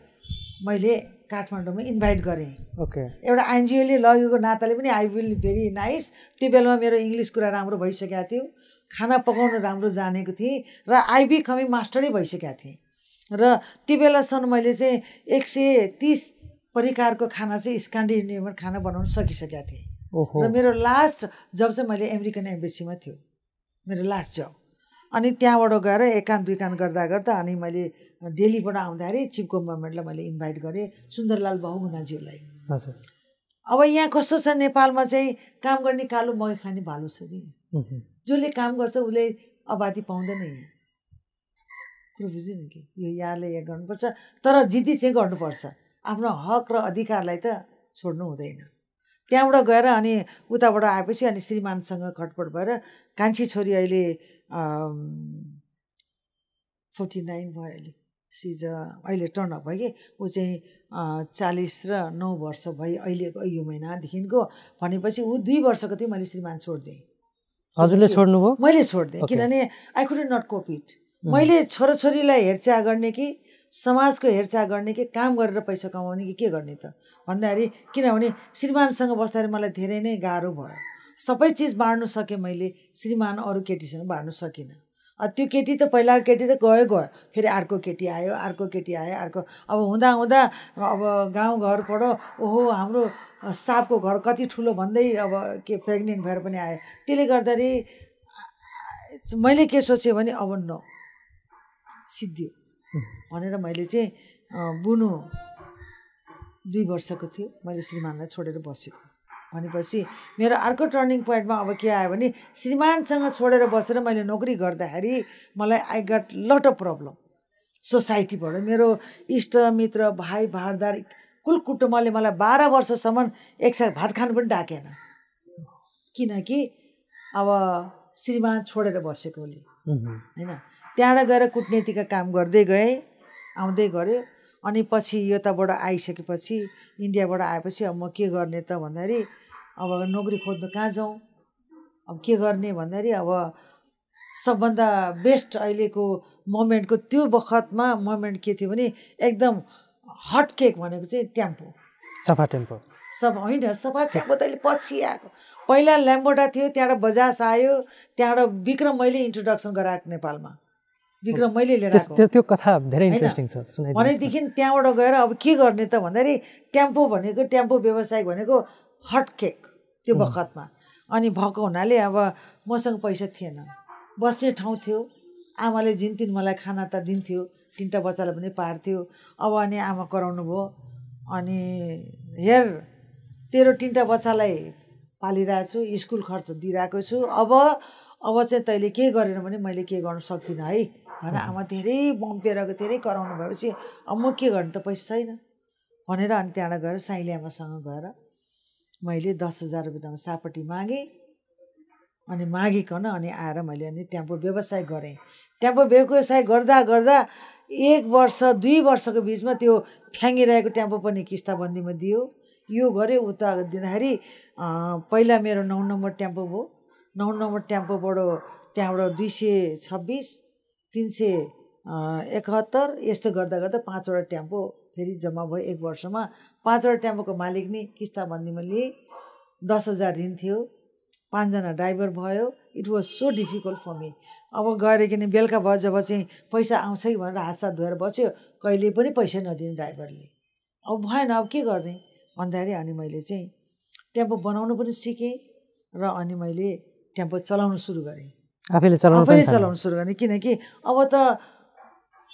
मैले काठमाडौँमा इन्भाइट गरेँ ओके एउटा एनजिओले लगेको नाताले पनि आई विल भेरी नाइस त्यो बेलामा मेरो इङ्ग्लिस कुरा राम्रो भइसकेको थियो खाना पकाउन राम्रो जानेको थिएँ र आइबी कमी मास्टरै भइसकेका थिएँ र त्यो बेलासम्म मैले चाहिँ एक सय तिस परिकारको खाना चाहिँ स्क्यान्डिनेभियन खाना बनाउन सकिसकेका थिएँ र मेरो लास्ट जब चाहिँ मैले अमेरिकन एम्बेसीमा थियो मेरो लास्ट जब अनि त्यहाँबाट गएर एकान्त दुईकान गर्दा गर्दा अनि मैले डेलीबाट आउँदाखेरि चिफ गभर्मेन्टलाई मैले इन्भाइट गरेँ सुन्दरलाल बहुगुनाज्यूलाई अब यहाँ कस्तो छ नेपालमा चाहिँ काम गर्ने कालो मकै खाने भालो छ नि जसले काम गर्छ उसले आबादी पाउँदैन यहाँ कुरो बुझ्यो कि यो यहाँले यहाँ गर्नुपर्छ तर जिद्दी चाहिँ गर्नुपर्छ आफ्नो हक र अधिकारलाई त छोड्नु हुँदैन त्यहाँबाट गएर अनि उताबाट आएपछि अनि श्रीमानसँग खटपट भएर कान्छी छोरी अहिले फोर्टी नाइन भयो अहिले सिज अहिले टर्न अप भयो कि ऊ चाहिँ चालिस र नौ वर्ष भयो अहिलेको यो महिनादेखिको भनेपछि ऊ दुई वर्षको थिएँ मैले श्रीमान छोडिदिएँ हजुरले छोड्नुभयो मैले छोडिदिएँ किनभने I could not cope it मैले छोराछोरीलाई हेरचाह गर्ने कि समाजको हेरचाह गर्ने कि काम गरेर पैसा कमाउने कि के गर्ने त भन्दाखेरि किनभने श्रीमानसँग बस्दाखेरि मलाई धेरै नै गाह्रो भयो सबै चिज बाँड्नु सकेँ मैले श्रीमान अरू केटीसँग बाँड्नु सकिनँ त्यो केटी त पहिलाको केटी त गयो गयो फेरि अर्को केटी आयो अर्को केटी आयो अर्को अब हुँदा हुँदा अब गाउँघरबाट ओहो हाम्रो सापको घर कति ठुलो भन्दै अब के प्रेग्नेन्ट भएर पनि आयो त्यसले गर्दाखेरि मैले के सोचेँ भने अब न सिद्धियो भनेर मैले चाहिँ बुनु दुई वर्षको थियो मैले श्रीमानलाई छोडेर बसेको भनेपछि मेरो अर्को टर्निङ पोइन्टमा अब के आयो भने श्रीमानसँग छोडेर बसेर मैले नोकरी गर्दाखेरि मलाई I got lot of problem सोसाइटीबाट मेरो इष्ट मित्र भाइ भारदार कुल कुटुम्बले मलाई बाह्र वर्षसम्म साथ भात खानु पनि डाकेन किनकि अब श्रीमान छोडेर बसेकोले होइन त्यहाँबाट गएर कुटनीतिका काम गर्दै गएँ आउँदै गऱ्यो अनि पछि यताबाट आइसकेपछि इन्डियाबाट आएपछि अब म के गर्ने त भन्दाखेरि अब नोकरी खोज्नु कहाँ जाउँ अब के गर्ने भन्दाखेरि अब सबभन्दा बेस्ट अहिलेको मोमेन्टको त्यो बखतमा मोमेन्ट के थियो भने एकदम हट केक भनेको चाहिँ टेम्पो सफा टेम्पो सफा होइन सफा टेम्पो त अहिले पछि आएको पहिला ल्याम्बोडा थियो त्यहाँबाट बजाज आयो त्यहाँबाट विक्रम मैले इन्ट्रोडक्सन गराएको नेपालमा विक्रम मैले लिएर त्यो कथा धेरै इन्ट्रेस्टिङ छ भनेदेखि त्यहाँबाट गएर अब के गर्ने त भन्दाखेरि टेम्पो भनेको टेम्पो व्यवसाय भनेको हट केक त्यो बखतमा अनि भएको हुनाले अब मसँग पैसा थिएन बस्ने ठाउँ थियो आमाले झिन्तिन मलाई खाना त दिन्थ्यो तिनवटा बच्चालाई पनि पार्थ्यो अब अनि आमा कराउनु भयो अनि हेर तेरो तिनवटा बच्चालाई पालिरहेको छु स्कुल खर्च दिइरहेको छु अब अब चाहिँ तैँले के गरेन भने मैले के गर्नु सक्दिनँ है भनेर आमा धेरै बम्पेर धेरै कराउनु भएपछि अब म के गर्नु त पैसा छैन भनेर अनि त्यहाँबाट गएर साइली आमासँग गएर मैले दस हजार रुपियाँ त सापट्टि मागेँ अनि मागिकन अनि आएर मैले अनि ट्याम्पो व्यवसाय गरेँ ट्याम्पो व्यवसाय गर्दा गर्दा एक वर्ष दुई वर्षको बिचमा त्यो फ्याँगिरहेको ट्याम्पो पनि किस्ताबन्दीमा दियो यो गऱ्यो उता दिँदाखेरि पहिला मेरो नौ नम्बर ट्याम्पो भयो नौ नम्बर ट्याम्पोबाट त्यहाँबाट दुई सय छब्बिस तिन सय एकहत्तर यस्तो गर्दा गर्दा पाँचवटा ट्याम्पो फेरि जम्मा भयो एक वर्षमा पाँचवटा ट्याम्पोको मालिक नै किस्ताबन्दीमा लिएँ दस हजार ऋण थियो पाँचजना ड्राइभर भयो it was so difficult for me अब गएर किन बेलुका भयो जब चाहिँ पैसा आउँछ कि भनेर हात साथ धोएर बस्यो कहिले पनि पैसा नदिने ड्राइभरले अब भएन अब के गर्ने भन्दाखेरि अनि मैले चाहिँ टेम्पो बनाउनु पनि सिकेँ र अनि मैले टेम्पो चलाउनु सुरु गरेँ आफैले चलाउनु आफैले चलाउनु सुरु गरेँ किनकि अब त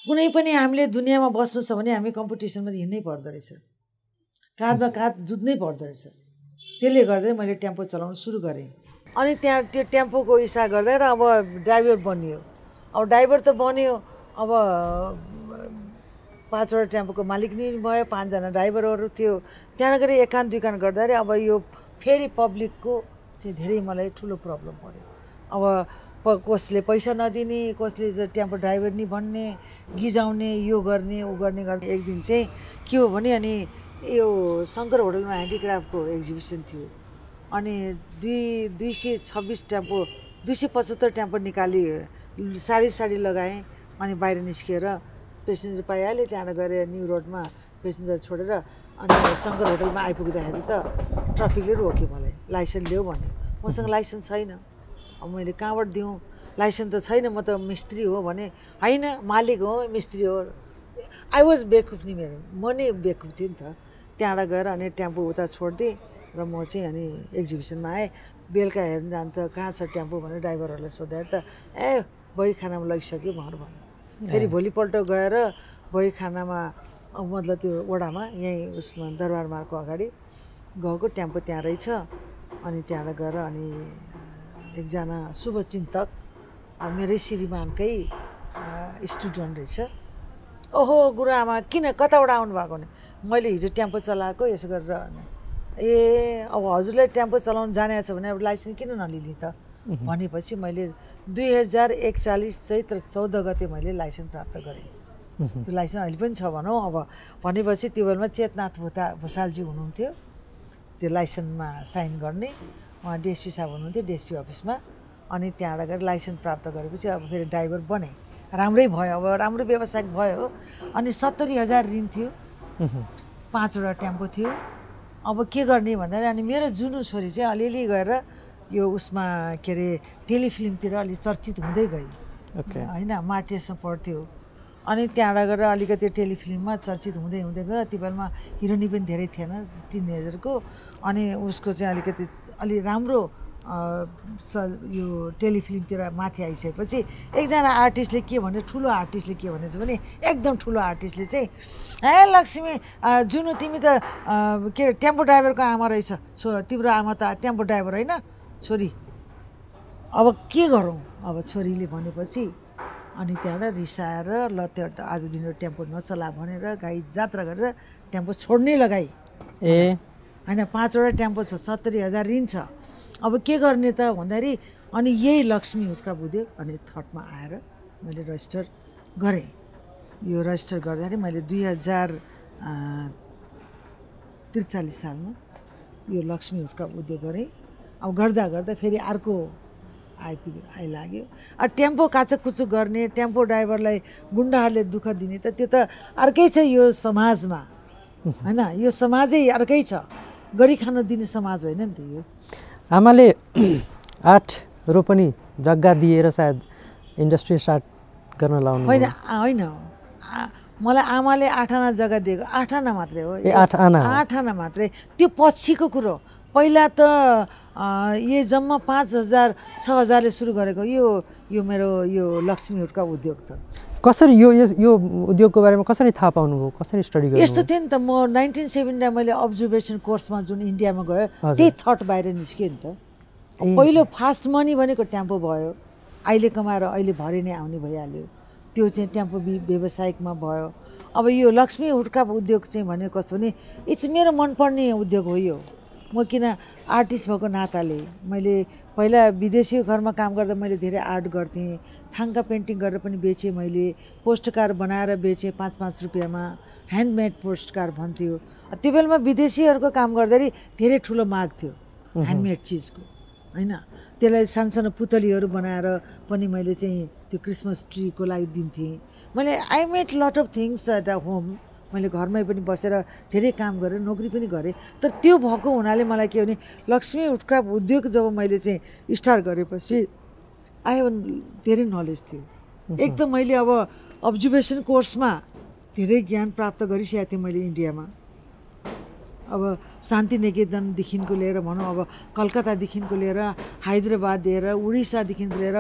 कुनै पनि हामीले दुनियाँमा बस्नु छ भने हामी कम्पिटिसनमा हिँड्नै पर्दो रहेछ काँधमा काँध जुत्नै पर्दो रहेछ त्यसले गर्दै मैले टेम्पो चलाउनु सुरु गरेँ अनि त्यहाँ त्यो टेम्पोको इसा गर्दा र अब ड्राइभर बनियो अब ड्राइभर त बन्यो अब पाँचवटा टेम्पोको मालिक नि भयो पाँचजना ड्राइभरहरू थियो त्यहाँ गरी एकान दुकान गर्दाखेरि अब यो फेरि पब्लिकको चाहिँ धेरै मलाई ठुलो प्रब्लम पऱ्यो अब प कसले पैसा नदिने कसले टेम्पो ड्राइभर नि भन्ने गिजाउने यो गर्ने ऊ गर्ने गर्ने एक दिन चाहिँ के हो भने अनि यो शङ्कर होटलमा ह्यान्डिक्राफ्टको एक्जिबिसन थियो अनि दुई दुई सय छब्बिस ट्याम्पो दुई सय पचहत्तर ट्याम्पो निकाली साडी साडी लगाएँ अनि बाहिर निस्किएर पेसेन्जर पाइहालेँ त्यहाँबाट गएर न्यु रोडमा पेसेन्जर छोडेर अनि शङ्कर होटलमा आइपुग्दाखेरि त ट्राफिकले रोक्यो मलाई लाइसेन्स ल्याऊ भने मसँग लाइसेन्स छैन अब मैले कहाँबाट दिउँ लाइसेन्स त छैन म त मिस्त्री हो भने होइन मालिक हो मिस्त्री हो आई वाज बेकुफ नि मेरो म नै बेकुफ थिएँ नि त त्यहाँबाट गएर अनि टेम्पो उता छोडिदिएँ र म चाहिँ अनि एक्जिबिसनमा आएँ बेलुका हेर्नु जान्छ कहाँ छ टेम्पो भनेर ड्राइभरहरूलाई सोधेर त ए बही खानामा लगिसक्यो भनेर भन्यो फेरि भोलिपल्ट गएर बही खानामा मतलब त्यो वडामा यहीँ उसमा दरबार मार्गको अगाडि गएको टेम्पो त्यहाँ रहेछ अनि त्यहाँबाट गएर अनि एकजना शुभचिन्तक मेरै श्रीमानकै स्टुडेन्ट रहेछ ओहो गुरुआमा किन कताबाट आउनुभएको भने मैले हिजो टेम्पो चलाएको यसो गरेर ए अब हजुरलाई टेम्पो चलाउनु जाने छ भने अब लाइसेन्स किन नलिने त भनेपछि मैले दुई हजार एकचालिस चैत्र चौध गते मैले लाइसेन्स प्राप्त गरेँ त्यो लाइसेन्स अहिले पनि छ भनौँ अब भनेपछि त्यो बेलामा चेतनाथ भुता भुषालजी हुनुहुन्थ्यो त्यो लाइसेन्समा साइन गर्ने उहाँ डिएसपी साहब हुनुहुन्थ्यो डिएसपी अफिसमा अनि त्यहाँबाट गएर लाइसेन्स प्राप्त गरेपछि अब फेरि ड्राइभर बने राम्रै भयो अब राम्रो व्यवसायिक भयो अनि सत्तरी हजार ऋण थियो पाँचवटा टेम्पो थियो अब के गर्ने भन्दाखेरि अनि मेरो जुनु छोरी चाहिँ अलिअलि गएर यो उसमा के अरे टेलिफिल्मतिर अलि चर्चित हुँदै गई होइन okay. माटेसमा पढ्थ्यो अनि त्यहाँबाट गएर अलिकति टेलिफिल्ममा चर्चित हुँदै हुँदै गयो त्यो बेलामा हिरोनी पनि धेरै थिएन टिन एजरको अनि उसको चाहिँ अलिकति अलि राम्रो स यो टेलिफिल्मतिर माथि आइसकेपछि एकजना आर्टिस्टले के भन्यो ठुलो आर्टिस्टले के भनेछ भने एकदम ठुलो आर्टिस्टले चाहिँ है लक्ष्मी जुनु तिमी त के अरे टेम्पो ड्राइभरको आमा रहेछ छो तिम्रो आमा त टेम्पो ड्राइभर होइन छोरी अब के गरौँ अब छोरीले भनेपछि अनि त्यहाँबाट रिसाएर ल त्यो आज दिन टेम्पो नचला भनेर गाई जात्रा गरेर टेम्पो छोड्नै लगाई ए होइन पाँचवटा टेम्पो छ सत्तरी हजार ऋण छ अब के गर्ने त भन्दाखेरि अनि यही लक्ष्मी हुत्का बुझ्यो अनि थटमा आएर मैले रजिस्टर गरेँ यो रजिस्टर गर्दाखेरि मैले दुई हजार त्रिचालिस सालमा यो लक्ष्मी हुत्का उद्योग गरेँ अब गर्दा गर्दा फेरि अर्को आइपुग्यो आइलाग्यो अब टेम्पो कुचुक गर्ने टेम्पो ड्राइभरलाई गुन्डाहरूले दुःख दिने त त्यो त अर्कै छ यो समाजमा होइन यो समाजै अर्कै छ गरी खान दिने समाज होइन नि त यो आमाले आठ रोपनी जग्गा दिएर सायद इन्डस्ट्री स्टार्ट गर्न लाउनु होइन होइन मलाई आमाले आठ आना जग्गा दिएको आठ आना मात्रै हो ए आठ आना आठ आना मात्रै त्यो पछिको कुरो पहिला त यो जम्मा पाँच हजार छ हजारले सुरु गरेको यो यो मेरो यो लक्ष्मी हुर्का उद्योग त कसरी यो यो उद्योगको बारेमा कसरी थाहा पाउनुभयो कसरी स्टडी गर्नु यस्तो थियो नि त म नाइन्टिन सेभेन्टीमा मैले अब्जर्भेसन कोर्समा जुन इन्डियामा गयो त्यही थट बाहिर निस्क्यो नि त पहिलो फास्ट मनी भनेको ट्याम्पो भयो अहिले कमाएर अहिले भरि नै आउने भइहाल्यो त्यो चाहिँ ट्याम्पो व्यावसायिकमा भयो अब यो लक्ष्मी हुड्का उद्योग चाहिँ भने कस्तो भने इट्स मेरो मनपर्ने उद्योग हो यो म किन आर्टिस्ट भएको नाताले मैले पहिला विदेशी घरमा काम गर्दा मैले धेरै आर्ट गर्थेँ थाङ्का पेन्टिङ गरेर पनि बेचेँ मैले पोस्टकार बनाएर बेचेँ पाँच पाँच रुपियाँमा ह्यान्डमेड पोस्टकार भन्थ्यो त्यो बेलामा विदेशीहरूको काम गर्दाखेरि धेरै ठुलो माग थियो ह्यान्डमेड चिजको होइन त्यसलाई सानसानो पुतलीहरू बनाएर पनि मैले चाहिँ त्यो क्रिसमस ट्रीको लागि दिन्थेँ मैले I made lot of things at a home मैले घरमै पनि बसेर धेरै काम गरेँ नोकरी पनि गरेँ तर त्यो भएको हुनाले मलाई के भने लक्ष्मी उठ्का उद्योग जब मैले चाहिँ स्टार्ट गरेपछि आई हेभ धेरै नलेज थियो एकदम mhm. मैले अब अब्जर्भेसन कोर्समा धेरै ज्ञान प्राप्त गरिसकेको थिएँ मैले इन्डियामा अब शान्ति निकेतनदेखिको लिएर भनौँ अब कलकत्तादेखिको लिएर हैदराबाद लिएर उडिसादेखिको लिएर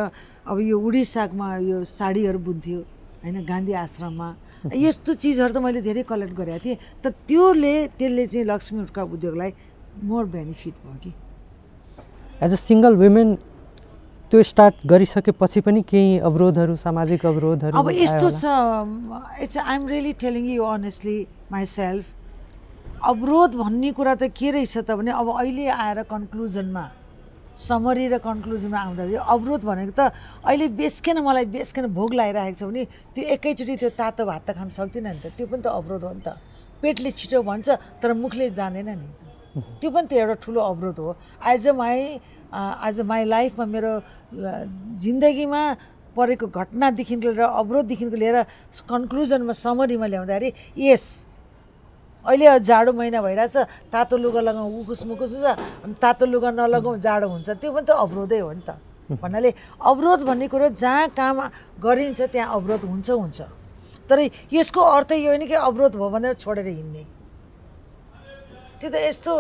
अब यो उडिसामा यो साडीहरू बुन्थ्यो होइन गान्धी आश्रममा यस्तो चिजहरू त मैले धेरै कलेक्ट गरेको थिएँ तर त्योले त्यसले चाहिँ लक्ष्मी उड्का उद्योगलाई मोर बेनिफिट भयो कि एज अ सिङ्गल वुमेन त्यो स्टार्ट गरिसकेपछि पनि केही अवरोधहरू सामाजिक अवरोधहरू अब यस्तो छ it's I am really telling you honestly self अवरोध भन्ने कुरा त के रहेछ त भने अब अहिले आएर कन्क्लुजनमा समरी र कन्क्लुजनमा आउँदाखेरि अवरोध भनेको त अहिले बेस्केन मलाई बेस्केन भोग लगाइरहेको छ भने त्यो एकैचोटि त्यो तातो भात त खान सक्दिनँ नि त त्यो पनि त अवरोध हो नि त पेटले छिटो भन्छ तर मुखले जाँदैन नि त्यो पनि त एउटा ठुलो अवरोध हो एज अ माई आज माई लाइफमा मेरो जिन्दगीमा परेको घटनादेखिको लिएर अवरोधदेखिको लिएर कन्क्लुजनमा समरीमा ल्याउँदाखेरि यस अहिले जाडो महिना भइरहेछ तातो लुगा लगाउँ उखुस मुखुस हुन्छ अनि तातो लुगा नलगाउँ जाडो हुन्छ त्यो पनि त अवरोधै हो नि त भन्नाले अवरोध भन्ने कुरो जहाँ काम गरिन्छ त्यहाँ अवरोध हुन्छ हुन्छ तर यसको अर्थ यो होइन कि अवरोध भयो भनेर छोडेर हिँड्ने त्यो त यस्तो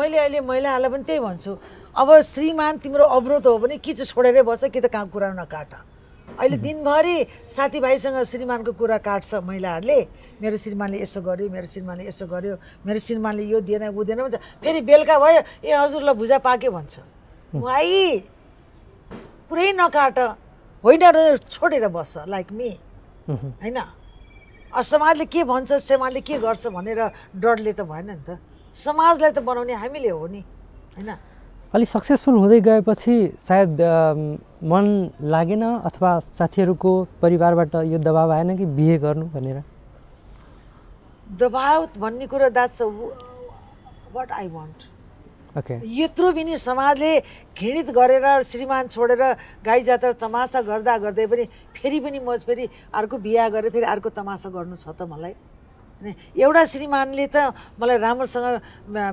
मैले अहिले महिलाहरूलाई पनि त्यही भन्छु अब श्रीमान तिम्रो अवरोध हो भने कि त छोडेरै बस्छ कि त कहाँ कुरा नकाट अहिले दिनभरि साथीभाइसँग श्रीमानको कुरा काट्छ महिलाहरूले मेरो श्रीमानले यसो गर्यो मेरो श्रीमानले यसो गर्यो मेरो श्रीमानले यो दिएन ऊ दिएन भन्छ फेरि बेलुका भयो ए हजुरलाई भुजा पाक्यो भन्छ भाइ पुरै नकाट होइन छोडेर बस्छ लाइक मी होइन समाजले के भन्छ समाजले के गर्छ भनेर डरले त भएन नि त समाजलाई त बनाउने हामीले हो नि होइन अलिक सक्सेसफुल हुँदै गएपछि सायद मन लागेन अथवा साथीहरूको परिवारबाट यो दबाब आएन कि बिहे गर्नु भनेर दबाव भन्ने कुरा that's what I want okay यत्रो पनि समाजले घृणित गरेर श्रीमान छोडेर गाई जात्रा तमासा गर्दा गर्दै पनि फेरि पनि म फेरि अर्को बिहा गरेर फेरि अर्को तमासा गर्नु छ त मलाई एउटा श्रीमानले त मलाई राम्रोसँग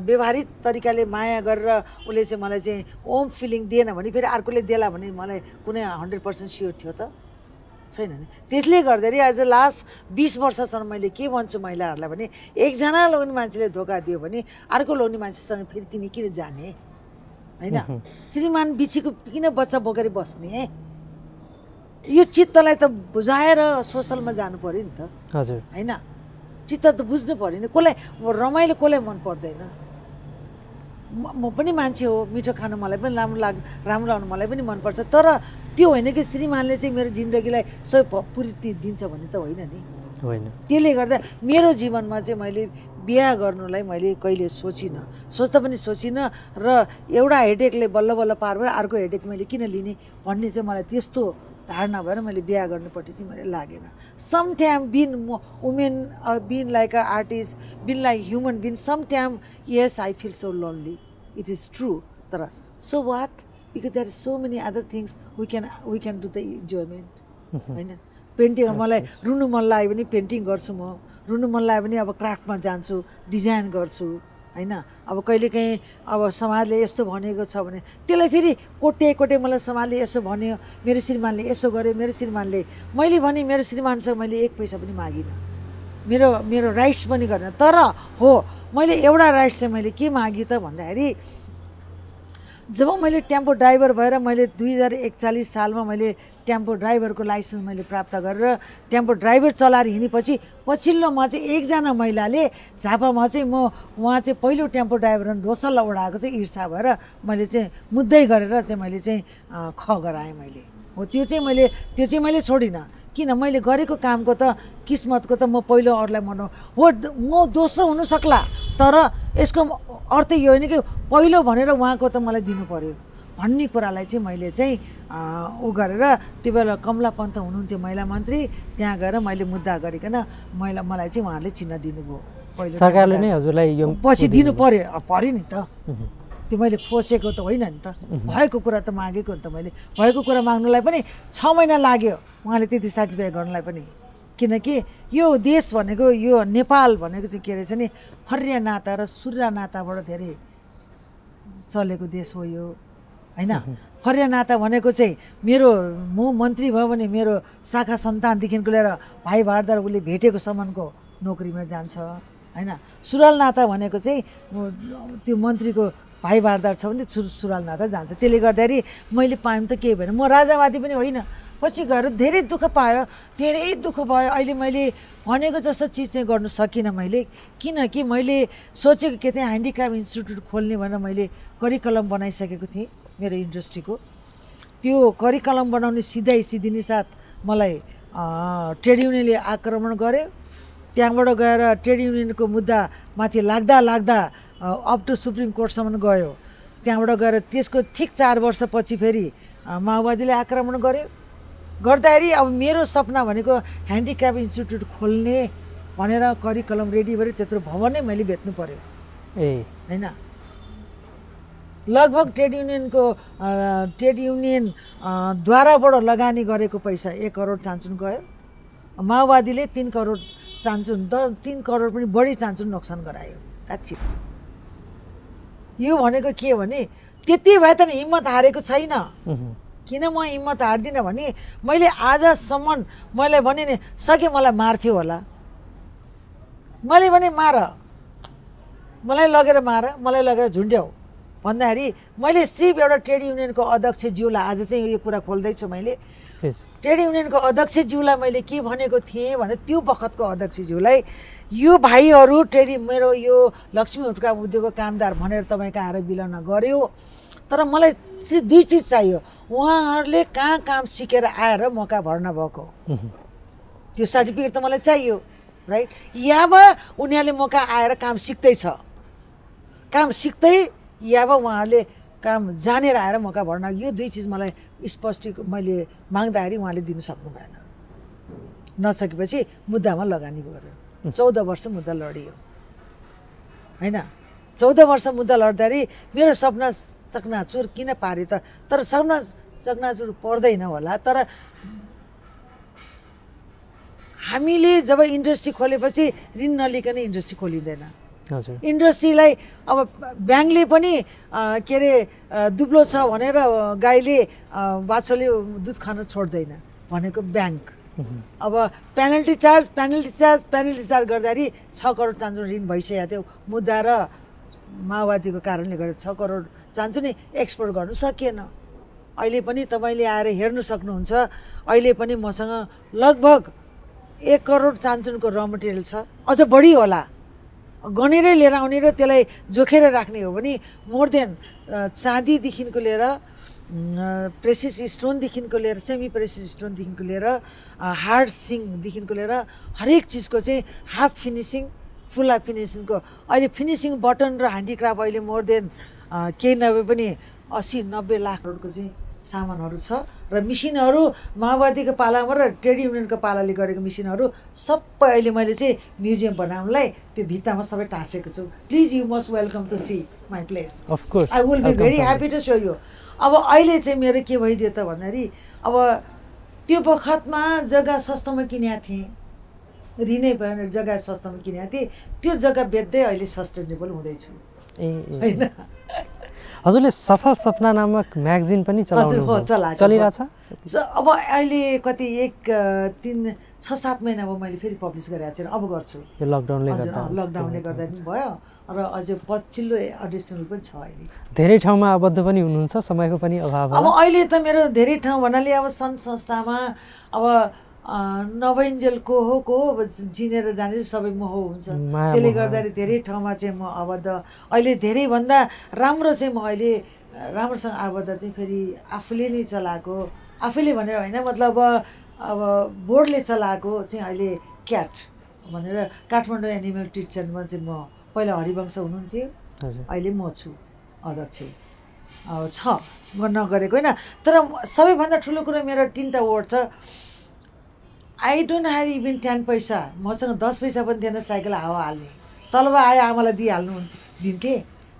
व्यवहारिक तरिकाले माया गरेर उसले चाहिँ मलाई चाहिँ ओम फिलिङ दिएन भने फेरि अर्कोले देला भने मलाई कुनै हन्ड्रेड पर्सेन्ट स्योर थियो त छैन नि त्यसले गर्दाखेरि आज लास्ट बिस वर्षसम्म मैले के भन्छु महिलाहरूलाई भने एकजना लाउने मान्छेले धोका दियो भने अर्को लाउने मान्छेसँग फेरि तिमी किन जाने होइन श्रीमान बिचीको किन बच्चा बोकेर बस्ने यो चित्तलाई त बुझाएर सोसलमा जानु पऱ्यो नि त हजुर होइन चित्त त बुझ्नु पऱ्यो नि कसलाई रमाइलो कसलाई मन पर्दैन म पनि मान्छे हो मिठो खानु मलाई पनि राम्रो लाग् राम्रो लाउनु मलाई पनि मनपर्छ तर त्यो होइन कि श्रीमानले चाहिँ मेरो जिन्दगीलाई सबै पूर्ति दिन्छ भन्ने त होइन नि होइन त्यसले गर्दा मेरो जीवनमा चाहिँ मैले बिहा गर्नुलाई मैले कहिले सोचिनँ सोच्दा पनि सोचिनँ र एउटा हेडेकले बल्ल बल्ल पार भएर अर्को हेडेक मैले किन लिने भन्ने चाहिँ मलाई त्यस्तो धारणा भएर मैले बिहा गर्नुपट्टि चाहिँ मलाई लागेन समटाइम बिन म women being like a artist being like human being time yes I feel so lonely it is true तर so what because there so many other things we can we can do the enjoyment होइन painting मलाई रुनु मन लाग्यो भने painting गर्छु म रुनु मन लाग्यो भने अब क्राफ्टमा जान्छु डिजाइन गर्छु होइन अब कहिलेकाहीँ अब समाजले यस्तो भनेको छ भने त्यसलाई फेरि कोटे कोटे मलाई समाजले यसो भन्यो मेरो श्रीमानले यसो गर्यो मेरो श्रीमानले मैले भने मेरो श्रीमानसँग मैले एक पैसा पनि मागिनँ मेरो मेरो राइट्स पनि गरेन तर हो मैले एउटा राइट्स चाहिँ मैले के मागेँ त भन्दाखेरि जब मैले टेम्पो ड्राइभर भएर मैले दुई हजार एकचालिस सालमा मैले टेम्पो ड्राइभरको लाइसेन्स मैले प्राप्त गरेर टेम्पो ड्राइभर चलाएर हिँडेपछि पछिल्लोमा चाहिँ एकजना महिलाले झापामा चाहिँ म उहाँ चाहिँ पहिलो टेम्पो ड्राइभर ढोसल्ला ओढाएको चाहिँ ईर्षा भएर मैले चाहिँ मुद्दै गरेर चाहिँ मैले चाहिँ ख गराएँ मैले हो त्यो चाहिँ मैले त्यो चाहिँ मैले छोडिनँ किन मैले गरेको कामको त किस्मतको त म पहिलो अरूलाई मनाउँ हो म दोस्रो सक्ला तर यसको अर्थ यो होइन कि पहिलो भनेर उहाँको त मलाई दिनु पऱ्यो भन्ने कुरालाई चाहिँ मैले चाहिँ ऊ गरेर त्यो बेला कमला पन्त हुनुहुन्थ्यो महिला मन्त्री त्यहाँ गएर मैले मुद्दा गरिकन मैले मलाई चाहिँ उहाँहरूले चिन्ह दिनुभयो पहिलो सरकारले नै हजुरलाई यो पछि दिनु पऱ्यो पऱ्यो नि त त्यो मैले खोसेको त होइन नि त भएको कुरा त मागेको नि त मैले भएको कुरा माग्नुलाई पनि छ महिना लाग्यो उहाँले त्यति सेटिस्फाई गर्नुलाई पनि किनकि यो देश भनेको यो नेपाल भनेको चाहिँ के रहेछ नि फर्या नाता र सुर्या नाताबाट धेरै चलेको देश हो यो होइन फरिया नाता भनेको चाहिँ मेरो म मन्त्री भयो भने मेरो शाखा सन्तानदेखिको लिएर भाइ भारदार उसले भेटेको सामानको नोकरीमा जान्छ होइन सुराल नाता भनेको चाहिँ त्यो मन्त्रीको भाइ भारदार छ भने सुर सुराल नाता जान्छ त्यसले गर्दाखेरि मैले पाएँ त केही भएन म राजावादी पनि होइन पछि गएर धेरै दुःख पायो धेरै दुःख भयो अहिले मैले भनेको जस्तो चिज चाहिँ गर्नु सकिनँ मैले किनकि मैले सोचेको के थिएँ ह्यान्डिक्राफ्ट इन्स्टिट्युट खोल्ने भनेर मैले करिकुलम बनाइसकेको थिएँ मेरो इन्डस्ट्रीको त्यो करिकलम बनाउने सिधै सिधिनी साथ मलाई ट्रेड युनियनले आक्रमण गर्यो त्यहाँबाट गएर ट्रेड युनियनको मुद्दा माथि लाग्दा लाग्दा अप टु सुप्रिम कोर्टसम्म गयो त्यहाँबाट गएर त्यसको ठिक चार वर्षपछि फेरि माओवादीले आक्रमण गर्यो गर्दाखेरि अब मेरो सपना भनेको ह्यान्डिक्याप इन्स्टिट्युट खोल्ने भनेर करिकलम रेडी गरेँ त्यत्रो भवनै मैले भेट्नु पऱ्यो ए होइन लगभग ट्रेड युनियनको ट्रेड युनियन द्वाराबाट लगानी गरेको पैसा एक करोड चान्चुन गयो माओवादीले तिन करोड चान्चुन त तिन करोड पनि बढी चान्चुन नोक्सान गरायो द्याट्स यो भनेको के भने त्यति भए त हिम्मत हारेको छैन किन म हिम्मत हार्दिनँ भने मैले आजसम्म मैले भने नि सके मलाई मार्थ्यो होला मैले भने मार मलाई लगेर मार मलाई लगेर झुन्ड्याऊ भन्दाखेरि मैले सिर्फ एउटा ट्रेड युनियनको अध्यक्ष अध्यक्षज्यूलाई आज चाहिँ यो कुरा खोल्दैछु मैले ट्रेड युनियनको अध्यक्ष अध्यक्षज्यूलाई मैले के भनेको थिएँ भने त्यो बखतको अध्यक्षज्यूलाई यो भाइहरू ट्रेड मेरो यो लक्ष्मी हुटका उद्योगको कामदार भनेर तपाईँ कहाँ आएर बिलन गऱ्यो तर मलाई सिर्फ दुई चिज चाहियो उहाँहरूले कहाँ काम सिकेर आएर मौका भर्ना भएको त्यो सर्टिफिकेट त मलाई चाहियो राइट या उनीहरूले मौका आएर काम सिक्दैछ काम सिक्दै या अब उहाँहरूले काम जानेर आएर मौका भर्न यो दुई चिज मलाई स्पष्टी मैले माग्दाखेरि उहाँले दिनु सक्नु भएन नसकेपछि मुद्दामा लगानी गऱ्यो चौध वर्ष मुद्दा लडियो होइन चौध वर्ष मुद्दा लड्दाखेरि मेरो सपना सकनाचुर किन पार्यो त तर सपना सकनाचुर पर्दैन होला तर हामीले जब इन्डस्ट्री खोलेपछि ऋण नलिकन इन्डस्ट्री खोलिँदैन इन्डस्ट्रीलाई अब ब्याङ्कले पनि के अरे दुब्लो छ भनेर गाईले बाछोले दुध खान छोड्दैन भनेको ब्याङ्क अब penalty charge penalty charge penalty charge गर्दाखेरि छ करोड चान्चो ऋण भइसकेको थियो मुद्दा र माओवादीको कारणले गर्दा छ करोड चान्चो नि एक्सपोर्ट गर्नु सकिएन अहिले पनि तपाईँले आएर हेर्नु सक्नुहुन्छ अहिले पनि मसँग लगभग एक करोड चान्चुनको र मटेरियल छ अझ बढी होला गनेरै लिएर आउने र त्यसलाई जोखेर राख्ने हो भने मोर देन चाँदीदेखिको लिएर प्रेसिस स्टोनदेखिको लिएर सेमी प्रेसिस स्टोनदेखिको लिएर हार्ड सिङदेखिको लिएर हरेक चिजको चाहिँ हाफ फिनिसिङ फुल हाफ फिनिसिङको अहिले फिनिसिङ बटन र ह्यान्डिक्राफ्ट अहिले मोर देन केही नभए पनि असी नब्बे लाख रोडको चाहिँ सामानहरू छ र मिसिनहरू माओवादीको पालामा र ट्रेड युनियनको पालाले गरेको मिसिनहरू सबै अहिले मैले चाहिँ म्युजियम बनाउनलाई त्यो भित्तामा सबै टाँसेको छु please you must welcome to see my place I will be very happy to so you अब अहिले चाहिँ मेरो के भइदियो त भन्दाखेरि अब त्यो बखतमा जग्गा सस्तोमा किनेको थिएँ ऋणै भयो जग्गा सस्तोमा किनेको थिएँ त्यो जग्गा बेच्दै अहिले सस्टेनेबल हुँदैछु होइन हजुरले सफल सपना नामक म्यागजिन पनि चलिरहेछ अब अहिले कति एक तिन छ सात महिना अब मैले फेरि पब्लिस गरेको छैन अब गर्छु लकडाउनले गर्दा लकडाउनले गर्दा पनि भयो र अझ पछिल्लो एडिसनल पनि छ अहिले धेरै ठाउँमा आबद्ध पनि हुनुहुन्छ समयको पनि अभाव अब अहिले त मेरो धेरै ठाउँ भन्नाले अब सङ्घ संस्थामा अब नभइन्जेलको हो को हो जिनेर जाने सबै मोह हुन्छ त्यसले गर्दाखेरि धेरै ठाउँमा चाहिँ म आबद्ध अहिले धेरैभन्दा राम्रो चाहिँ म अहिले राम्रोसँग आबद्ध चाहिँ फेरि आफूले नै चलाएको आफैले भनेर होइन मतलब अब बोर्डले चलाएको चाहिँ अहिले क्याट भनेर काठमाडौँ एनिमल ट्रिटमेन्टमा चाहिँ म पहिला हरिवंश हुनुहुन्थ्यो अहिले म छु अध्यक्ष छ म नगरेको होइन तर सबैभन्दा ठुलो कुरो मेरो तिनवटा वर्ड छ I don't have even ten पैसा मसँग दस पैसा पनि थिएन साइकल हावा हाल्ने तलब आयो आमालाई दिइहाल्नु दिन्थेँ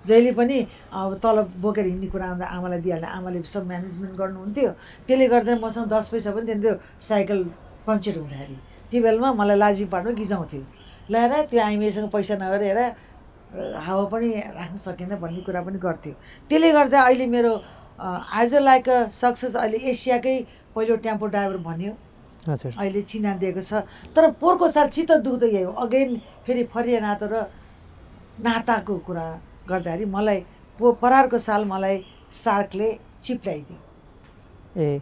जहिले पनि अब तलब बोकेर हिँड्ने कुरा आउँदा आमालाई दिइहाल्ने आमाले सब म्यानेजमेन्ट गर्नुहुन्थ्यो त्यसले गर्दा मसँग दस पैसा पनि दिन्थ्यो साइकल पङ्क्चर हुँदाखेरि त्यो बेलामा मलाई लाजी पार्नु गिजाउँथ्यो ल्याएर त्यो आइमेसँग पैसा नगरेर हेर हावा पनि राख्न सकेन भन्ने कुरा पनि गर्थ्यो त्यसले गर्दा अहिले मेरो आज लाइक सक्सेस अहिले एसियाकै पहिलो टेम्पो ड्राइभर भन्यो अहिले चिना दिएको छ तर पोहोरको साल चित्त दुख्दो यही हो अगेन फेरि फरिया नातो र नाताको कुरा गर्दाखेरि मलाई पो परारको साल मलाई सार्कले चिप्लाइदियो ए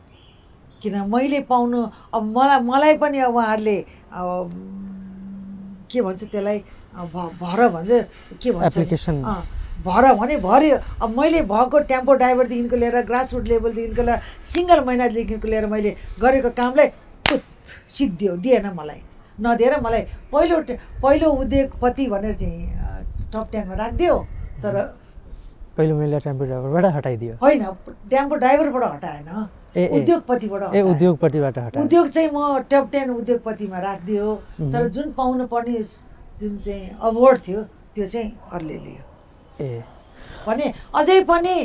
किन मैले पाउनु अब मलाई मलाई पनि अब उहाँहरूले के भन्छ त्यसलाई भर भन्छ के भन्छ भर भने भर्यो अब मैले भएको टेम्पो ड्राइभरदेखिको लिएर ग्रासरुट लेभलदेखिको लिएर सिङ्गल महिनादेखिको लिएर मैले गरेको कामलाई फुत सिद्धियो दिएन मलाई नदिएर मलाई पहिलो पहिलो उद्योगपति भनेर चाहिँ टप ट्याङ्कमा राखिदियो तर पहिलो मैले ट्याम्पो ड्राइभरबाट हटाइदियो होइन ट्याम्पो ड्राइभरबाट हटाएन उद्योगपतिबाट ए उद्योगपतिबाट उद्योग चाहिँ म टप टेन उद्योगपतिमा राखिदियो तर जुन पाउनु पर्ने जुन चाहिँ अवार्ड थियो त्यो चाहिँ अरूले लियो ए भने अझै पनि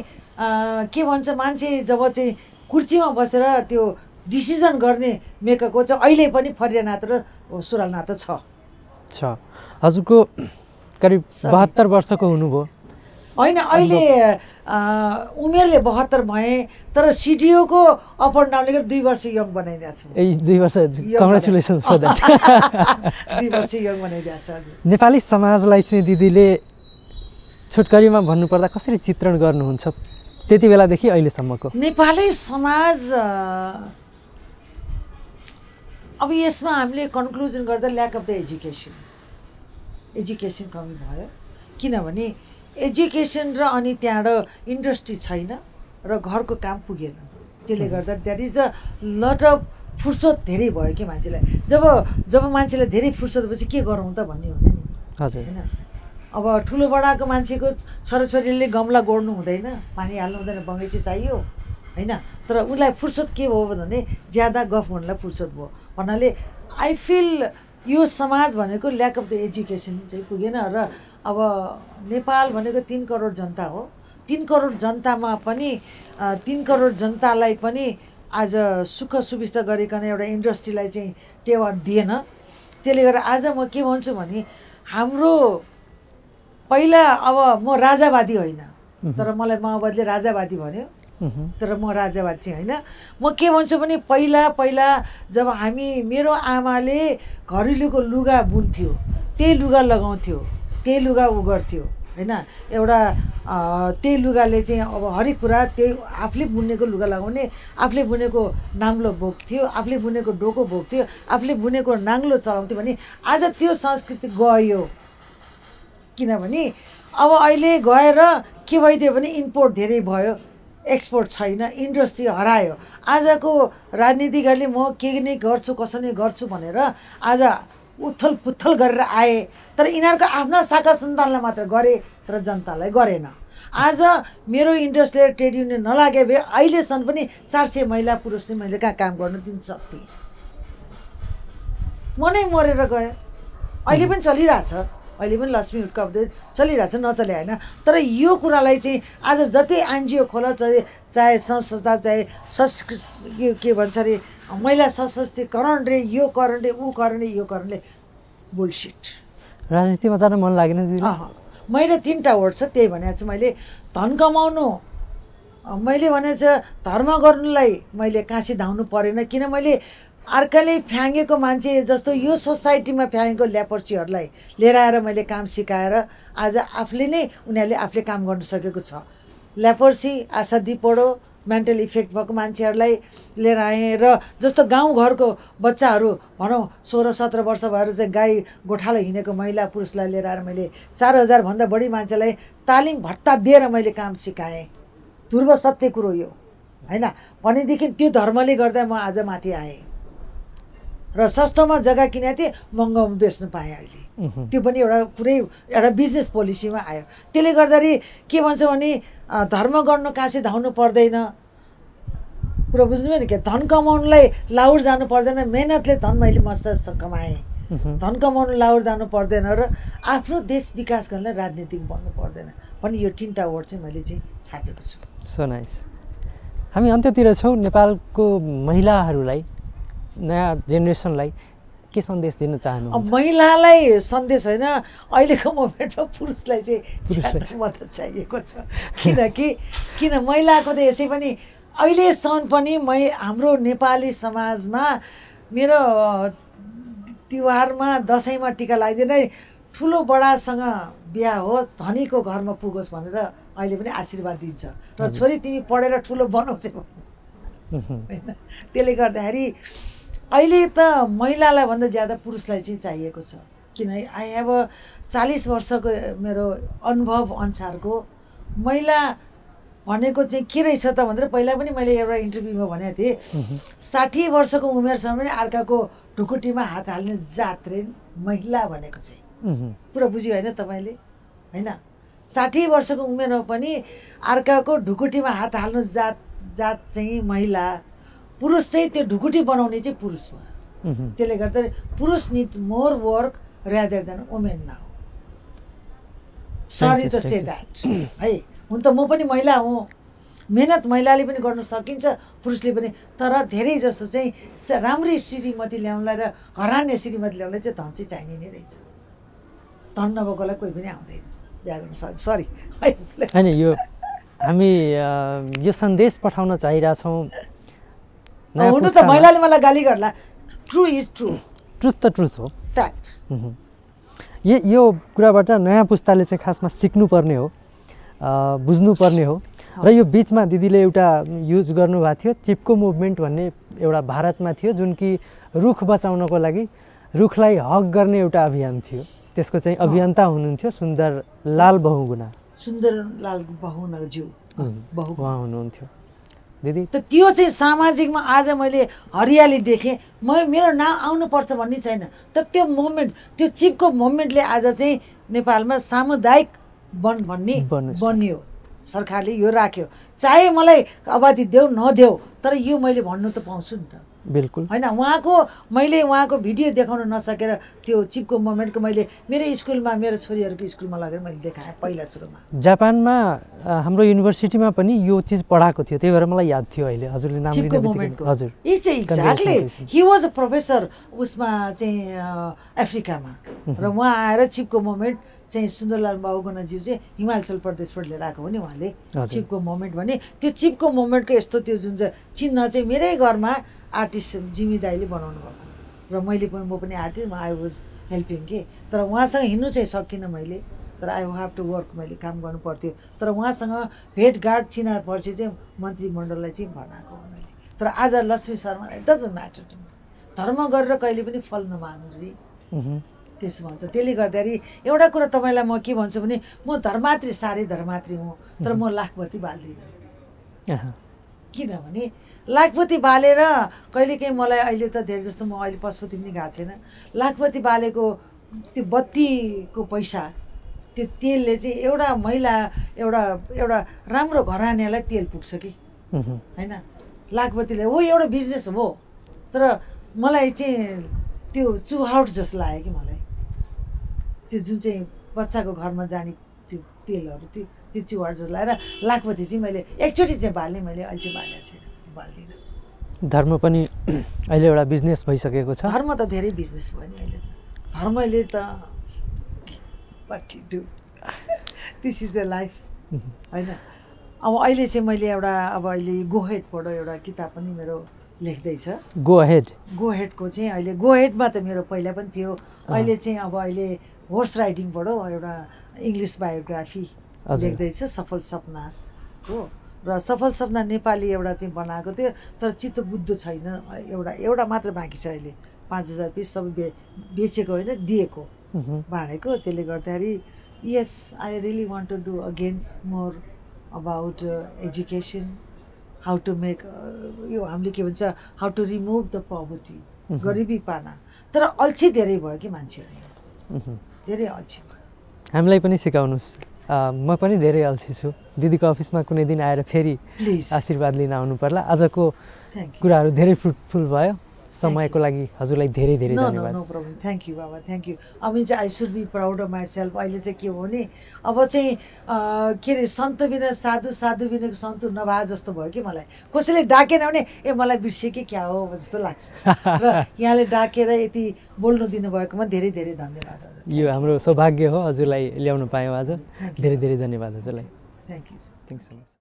के भन्छ मान्छे जब चाहिँ कुर्सीमा बसेर त्यो डिसिजन गर्ने मेकको चाहिँ अहिले पनि फरियानाथ र सुरलनाथ छ छ हजुरको करिब बहत्तर वर्षको हुनुभयो होइन अहिले उमेरले बहत्तर भए तर सिडिओको अप एन्ड डाउनले गर्दा दुई वर्ष यङ बनाइदिएको छ दुई वर्ष दुई वर्ष यङ बनाइदिएको छ नेपाली समाजलाई चाहिँ दिदीले छुटकरीमा भन्नुपर्दा कसरी चित्रण गर्नुहुन्छ त्यति बेलादेखि अहिलेसम्मको नेपाली समाज अब यसमा हामीले कन्क्लुजन गर्दा lack of the education education कमी भयो किनभने एजुकेसन र अनि त्यहाँबाट इन्डस्ट्री छैन र घरको काम पुगेन त्यसले गर्दा that is a lot of फुर्सद धेरै भयो कि मान्छेलाई जब जब मान्छेलाई धेरै फुर्सद भएपछि के गरौँ त भन्ने हजुर होइन अब ठुलो बडाको मान्छेको छोराछोरीले गमला गोड्नु हुँदैन पानी हाल्नु हुँदैन बगैँची चाहियो होइन तर उसलाई फुर्सद के भयो भने ज्यादा गफ हुनलाई फुर्सद भयो भन्नाले आई फिल यो समाज भनेको ल्याक अफ द एजुकेसन चाहिँ पुगेन र अब नेपाल भनेको तिन करोड जनता हो तिन करोड जनतामा पनि तिन करोड जनतालाई पनि आज सुख सुविस्ता गरिकन एउटा इन्डस्ट्रीलाई चाहिँ टेवा दिएन त्यसले गर्दा आज म के भन्छु भने हाम्रो पहिला अब म राजावादी होइन तर मलाई माओवादीले राजावादी भन्यो तर म राजावादी होइन म के भन्छु भने पहिला पहिला जब हामी मेरो आमाले घरेलुको लुगा बुन्थ्यो त्यही लुगा लगाउँथ्यो त्यही लुगा उ गर्थ्यो होइन एउटा त्यही लुगाले चाहिँ अब हरेक कुरा त्यही आफूले बुनेको लुगा लगाउने आफूले बुनेको नाम्लो बोक्थ्यो आफूले बुनेको डोको बोक्थ्यो आफूले बुनेको नाङ्लो चलाउँथ्यो भने आज त्यो संस्कृति गयो किनभने अब अहिले गएर के भइदियो भने इम्पोर्ट धेरै भयो एक्सपोर्ट छैन इन्डस्ट्री हरायो आजको राजनीतिकहरूले म के नै गर्छु कसो नै गर्छु भनेर आज उथल पुथल गरेर आए तर यिनीहरूको आफ्ना शाखा सन्तानलाई मात्र गरे तर जनतालाई गरेन आज मेरो इन्डस्ट्रियल ट्रेड युनियन नलागे भए अहिलेसम्म पनि चार सय महिला पुरुषले मैले कहाँ काम गर्नु दिन सक्थेँ मनै मरेर गएँ अहिले पनि चलिरहेछ अहिले पनि लक्ष्मी हुर्काउँदै चलिरहेछ नचले होइन तर यो कुरालाई चाहिँ आज जति एनजिओ खोल चाहे चाहे संस्था चाहे संस्कृ के भन्छ अरे महिला सशक्तिकरण रे यो करण ऊ करण रे यो करणले बुलसिट राजनीतिमा जान मन लागेन मैले तिनवटा वर्ड छ त्यही भनेको छु मैले धन कमाउनु मैले भने चाहिँ धर्म गर्नुलाई मैले काँसी धाउनु परेन किन मैले अर्काले फ्याँगेको मान्छे जस्तो यो सोसाइटीमा फ्याँगेको ल्यापर्चीहरूलाई लिएर आएर मैले काम सिकाएर आज आफूले नै उनीहरूले आफूले काम गर्न सकेको छ ल्यापर्सी आशा दिपोडो मेन्टल इफेक्ट भएको मान्छेहरूलाई लिएर आएँ र जस्तो गाउँघरको बच्चाहरू भनौँ सोह्र सत्र वर्ष भएर चाहिँ गाई गोठालो हिँडेको महिला पुरुषलाई लिएर आएर मैले चार हजारभन्दा बढी मान्छेलाई तालिम भत्ता दिएर मैले काम सिकाएँ ध्रुव सत्य कुरो यो होइन भनेदेखि त्यो धर्मले गर्दा म आज माथि आएँ र सस्तोमा जग्गा किनेको थिएँ महँगोमा बेच्नु पाएँ अहिले त्यो पनि एउटा कुरै एउटा बिजनेस पोलिसीमा आयो त्यसले गर्दाखेरि के भन्छ भने धर्म गर्नु काँसी धाउनु पर्दैन कुरो बुझ्नुभयो नि के धन कमाउनुलाई लाहोर जानु पर्दैन मेहनतले धन मैले मस्त कमाएँ धन कमाउनु लाउर जानु पर्दैन र आफ्नो देश विकास गर्नलाई राजनीतिक बन्नु पर्दैन भन्ने यो तिनवटा वर्ड चाहिँ मैले चाहिँ छापेको छु सो नाइस हामी अन्त्यतिर छौँ नेपालको महिलाहरूलाई नयाँ जेनेरेसनलाई के सन्देश दिन चाहनु महिलालाई सन्देश होइन अहिलेको मोमेन्टमा पुरुषलाई चाहिँ मद्दत चाहिएको छ किनकि किन महिलाको त यसै पनि अहिलेसम्म पनि मै हाम्रो नेपाली समाजमा मेरो तिहारमा दसैँमा टिका लगाइदिने ठुलो बडासँग बिहा होस् धनीको घरमा पुगोस् भनेर अहिले पनि आशीर्वाद दिन्छ र छोरी तिमी पढेर ठुलो बनाउँछ होइन त्यसले गर्दाखेरि अहिले त महिलालाई भन्दा ज्यादा पुरुषलाई चाहिँ चाहिएको छ किनभने आई हेभ अ चालिस वर्षको मेरो अनुभव अनुसारको महिला भनेको चाहिँ के रहेछ त भनेर पहिला पनि मैले एउटा इन्टरभ्यूमा भनेको थिएँ साठी वर्षको उमेरसम्म पनि अर्काको ढुकुटीमा हात हाल्ने जात रे महिला भनेको चाहिँ पुरा बुझ्यो होइन तपाईँले होइन साठी वर्षको उमेरमा पनि अर्काको ढुकुटीमा हात हाल्नु जात जात चाहिँ महिला पुरुष चाहिँ त्यो ढुकुटी बनाउने चाहिँ पुरुष भयो त्यसले गर्दा पुरुष need more work rather than women now sorry to say that है हुन त म पनि महिला हुँ मेहनत महिलाले पनि गर्नु सकिन्छ पुरुषले पनि तर धेरै जस्तो चाहिँ राम्रै श्रीमती ल्याउनलाई र घरान्य श्रीमती ल्याउनलाई चाहिँ धन चाहिँ चाहिने नै रहेछ धन नभएकोलाई कोही पनि आउँदैन बिहा गर्नु सरी होइन यो हामी यो सन्देश पठाउन चाहिरहेछौँ हुनु त महिलाले मलाई गाली गर्ला ट्रु इज ट्रु ट्रुथ त ट्रुथ हो फ्याक्ट यो यो कुराबाट नयाँ पुस्ताले चाहिँ खासमा सिक्नुपर्ने हो बुझ्नुपर्ने हो र यो बिचमा दिदीले एउटा युज गर्नुभएको थियो चिपको मुभमेन्ट भन्ने एउटा भारतमा थियो जुन कि रुख बचाउनको लागि रुखलाई हक गर्ने एउटा अभियान थियो त्यसको चाहिँ अभियन्ता हुनुहुन्थ्यो सुन्दर लाल बहुगुना सुन्दर लाल बहुगुणाज्यू उहाँ हुनुहुन्थ्यो दिदी त त्यो चाहिँ सामाजिकमा आज मैले हरियाली देखेँ म मेरो नाम आउनुपर्छ भन्ने छैन तर त्यो मोमेन्ट त्यो चिपको मोमेन्टले आज चाहिँ नेपालमा सामुदायिक वन भन्ने बनियो सरकारले यो राख्यो चाहे मलाई आबादी देऊ नदेऊ तर यो मैले भन्नु त पाउँछु नि त बिल्कुल होइन उहाँको मैले उहाँको भिडियो देखाउन नसकेर त्यो चिपको मोमेन्टको मैले मेरो स्कुलमा मेरो छोरीहरूको स्कुलमा लगेर मैले देखाएँ पहिला सुरुमा जापानमा हाम्रो युनिभर्सिटीमा पनि यो चिज पढाएको थियो त्यही भएर मलाई याद थियो अहिले हजुरले नाम चिपको हजुर exactly he was a professor उसमा चाहिँ अफ्रिकामा र उहाँ आएर चिपको मोमेन्ट चाहिँ सुन्दरलाल बाबुगनज्यू चाहिँ हिमाचल प्रदेशबाट लिएर आएको हो नि उहाँले चिपको मोमेन्ट भने त्यो चिपको मोमेन्टको यस्तो त्यो जुन चाहिँ चिन्ह चाहिँ मेरै घरमा आर्टिस्ट जिमी दाईले बनाउनु भएको र मैले पनि म पनि आर्टिस्ट म आई वाज हेल्पिङ के तर उहाँसँग हिँड्नु चाहिँ सकिनँ मैले तर आई हेभ टु वर्क मैले काम गर्नु पर्थ्यो तर उहाँसँग भेटघाट चिनाएपछि चाहिँ मन्त्रीमण्डललाई चाहिँ भनाएको मैले तर आज लक्ष्मी शर्मालाई डजन्ट म्याटर टु धर्म गरेर कहिले पनि फल नमानु रे त्यसो भन्छ त्यसले गर्दाखेरि एउटा कुरा तपाईँलाई म के भन्छु भने म धर्मात्री साह्रै धर्मात्री हुँ तर म लाखपति बाल्दिनँ किनभने लाखपति बालेर कहिलेकाहीँ मलाई अहिले त धेरै जस्तो म अहिले पशुपति पनि गएको छैन लाखपति बालेको त्यो बत्तीको पैसा त्यो तेलले चाहिँ एउटा महिला एउटा एउटा राम्रो घरानेलाई तेल पुग्छ कि होइन लाखपतिले हो एउटा बिजनेस हो तर मलाई चाहिँ त्यो चुहाउट जस्तो लाग्यो कि मलाई त्यो जुन चाहिँ बच्चाको घरमा जाने त्यो तेलहरू त्यो त्यो चुहाट जस्तो लागेर लाखपति चाहिँ मैले एकचोटि चाहिँ बाल्ने मैले अहिले चाहिँ बालेको छैन बाल्दिनँ धर्म पनि अहिले एउटा बिजनेस भइसकेको छ धर्म त धेरै बिजनेस भयो नि अहिले धर्मले त दिस इज द लाइफ होइन अब अहिले चाहिँ मैले एउटा अब अहिले गोहेडबाट एउटा किताब पनि मेरो लेख्दैछ गोहेड गोहेडको चाहिँ अहिले गोहेडमा त मेरो पहिला पनि थियो अहिले चाहिँ अब अहिले होर्स राइडिङबाट एउटा इङ्ग्लिस बायोग्राफी लेख्दैछ सफल सपना हो र सफल सपना नेपाली एउटा चाहिँ बनाएको थियो तर चित्त बुद्ध छैन एउटा एउटा मात्र बाँकी छ अहिले पाँच हजार पिस सबै बे बेचेको होइन दिएको भाँडेको त्यसले गर्दाखेरि yes I really want to do against more about education how to make यो हामीले के भन्छ how to remove the poverty गरिबी पाना तर अल्छी धेरै भयो कि मान्छेहरूले धेरै अल्छी भयो हामीलाई पनि सिकाउनुहोस् म पनि धेरै अल्छी छु दिदीको अफिसमा कुनै दिन आएर फेरि आशीर्वाद लिन आउनु पर्ला आजको कुराहरू धेरै फ्रुटफुल भयो समयको लागि हजुरलाई धेरै धेरै धन्यवाद नो प्रब्लम थ्याङ्क यू बाबा थ्याङ्क यू अब चाहिँ I should be proud of my self अहिले चाहिँ के हो भने अब चाहिँ के अरे सन्त बिना साधु साधु बिना सन्त नभए जस्तो भयो कि मलाई कसैले डाकेन भने ए मलाई बिर्सेकै कि क्या हो जस्तो लाग्छ र यहाँले डाकेर यति बोल्नु दिनुभएकोमा धेरै धेरै धन्यवाद यो हाम्रो सौभाग्य हो हजुरलाई ल्याउनु पायौँ आज धेरै धेरै धन्यवाद हजुरलाई thank you thank so much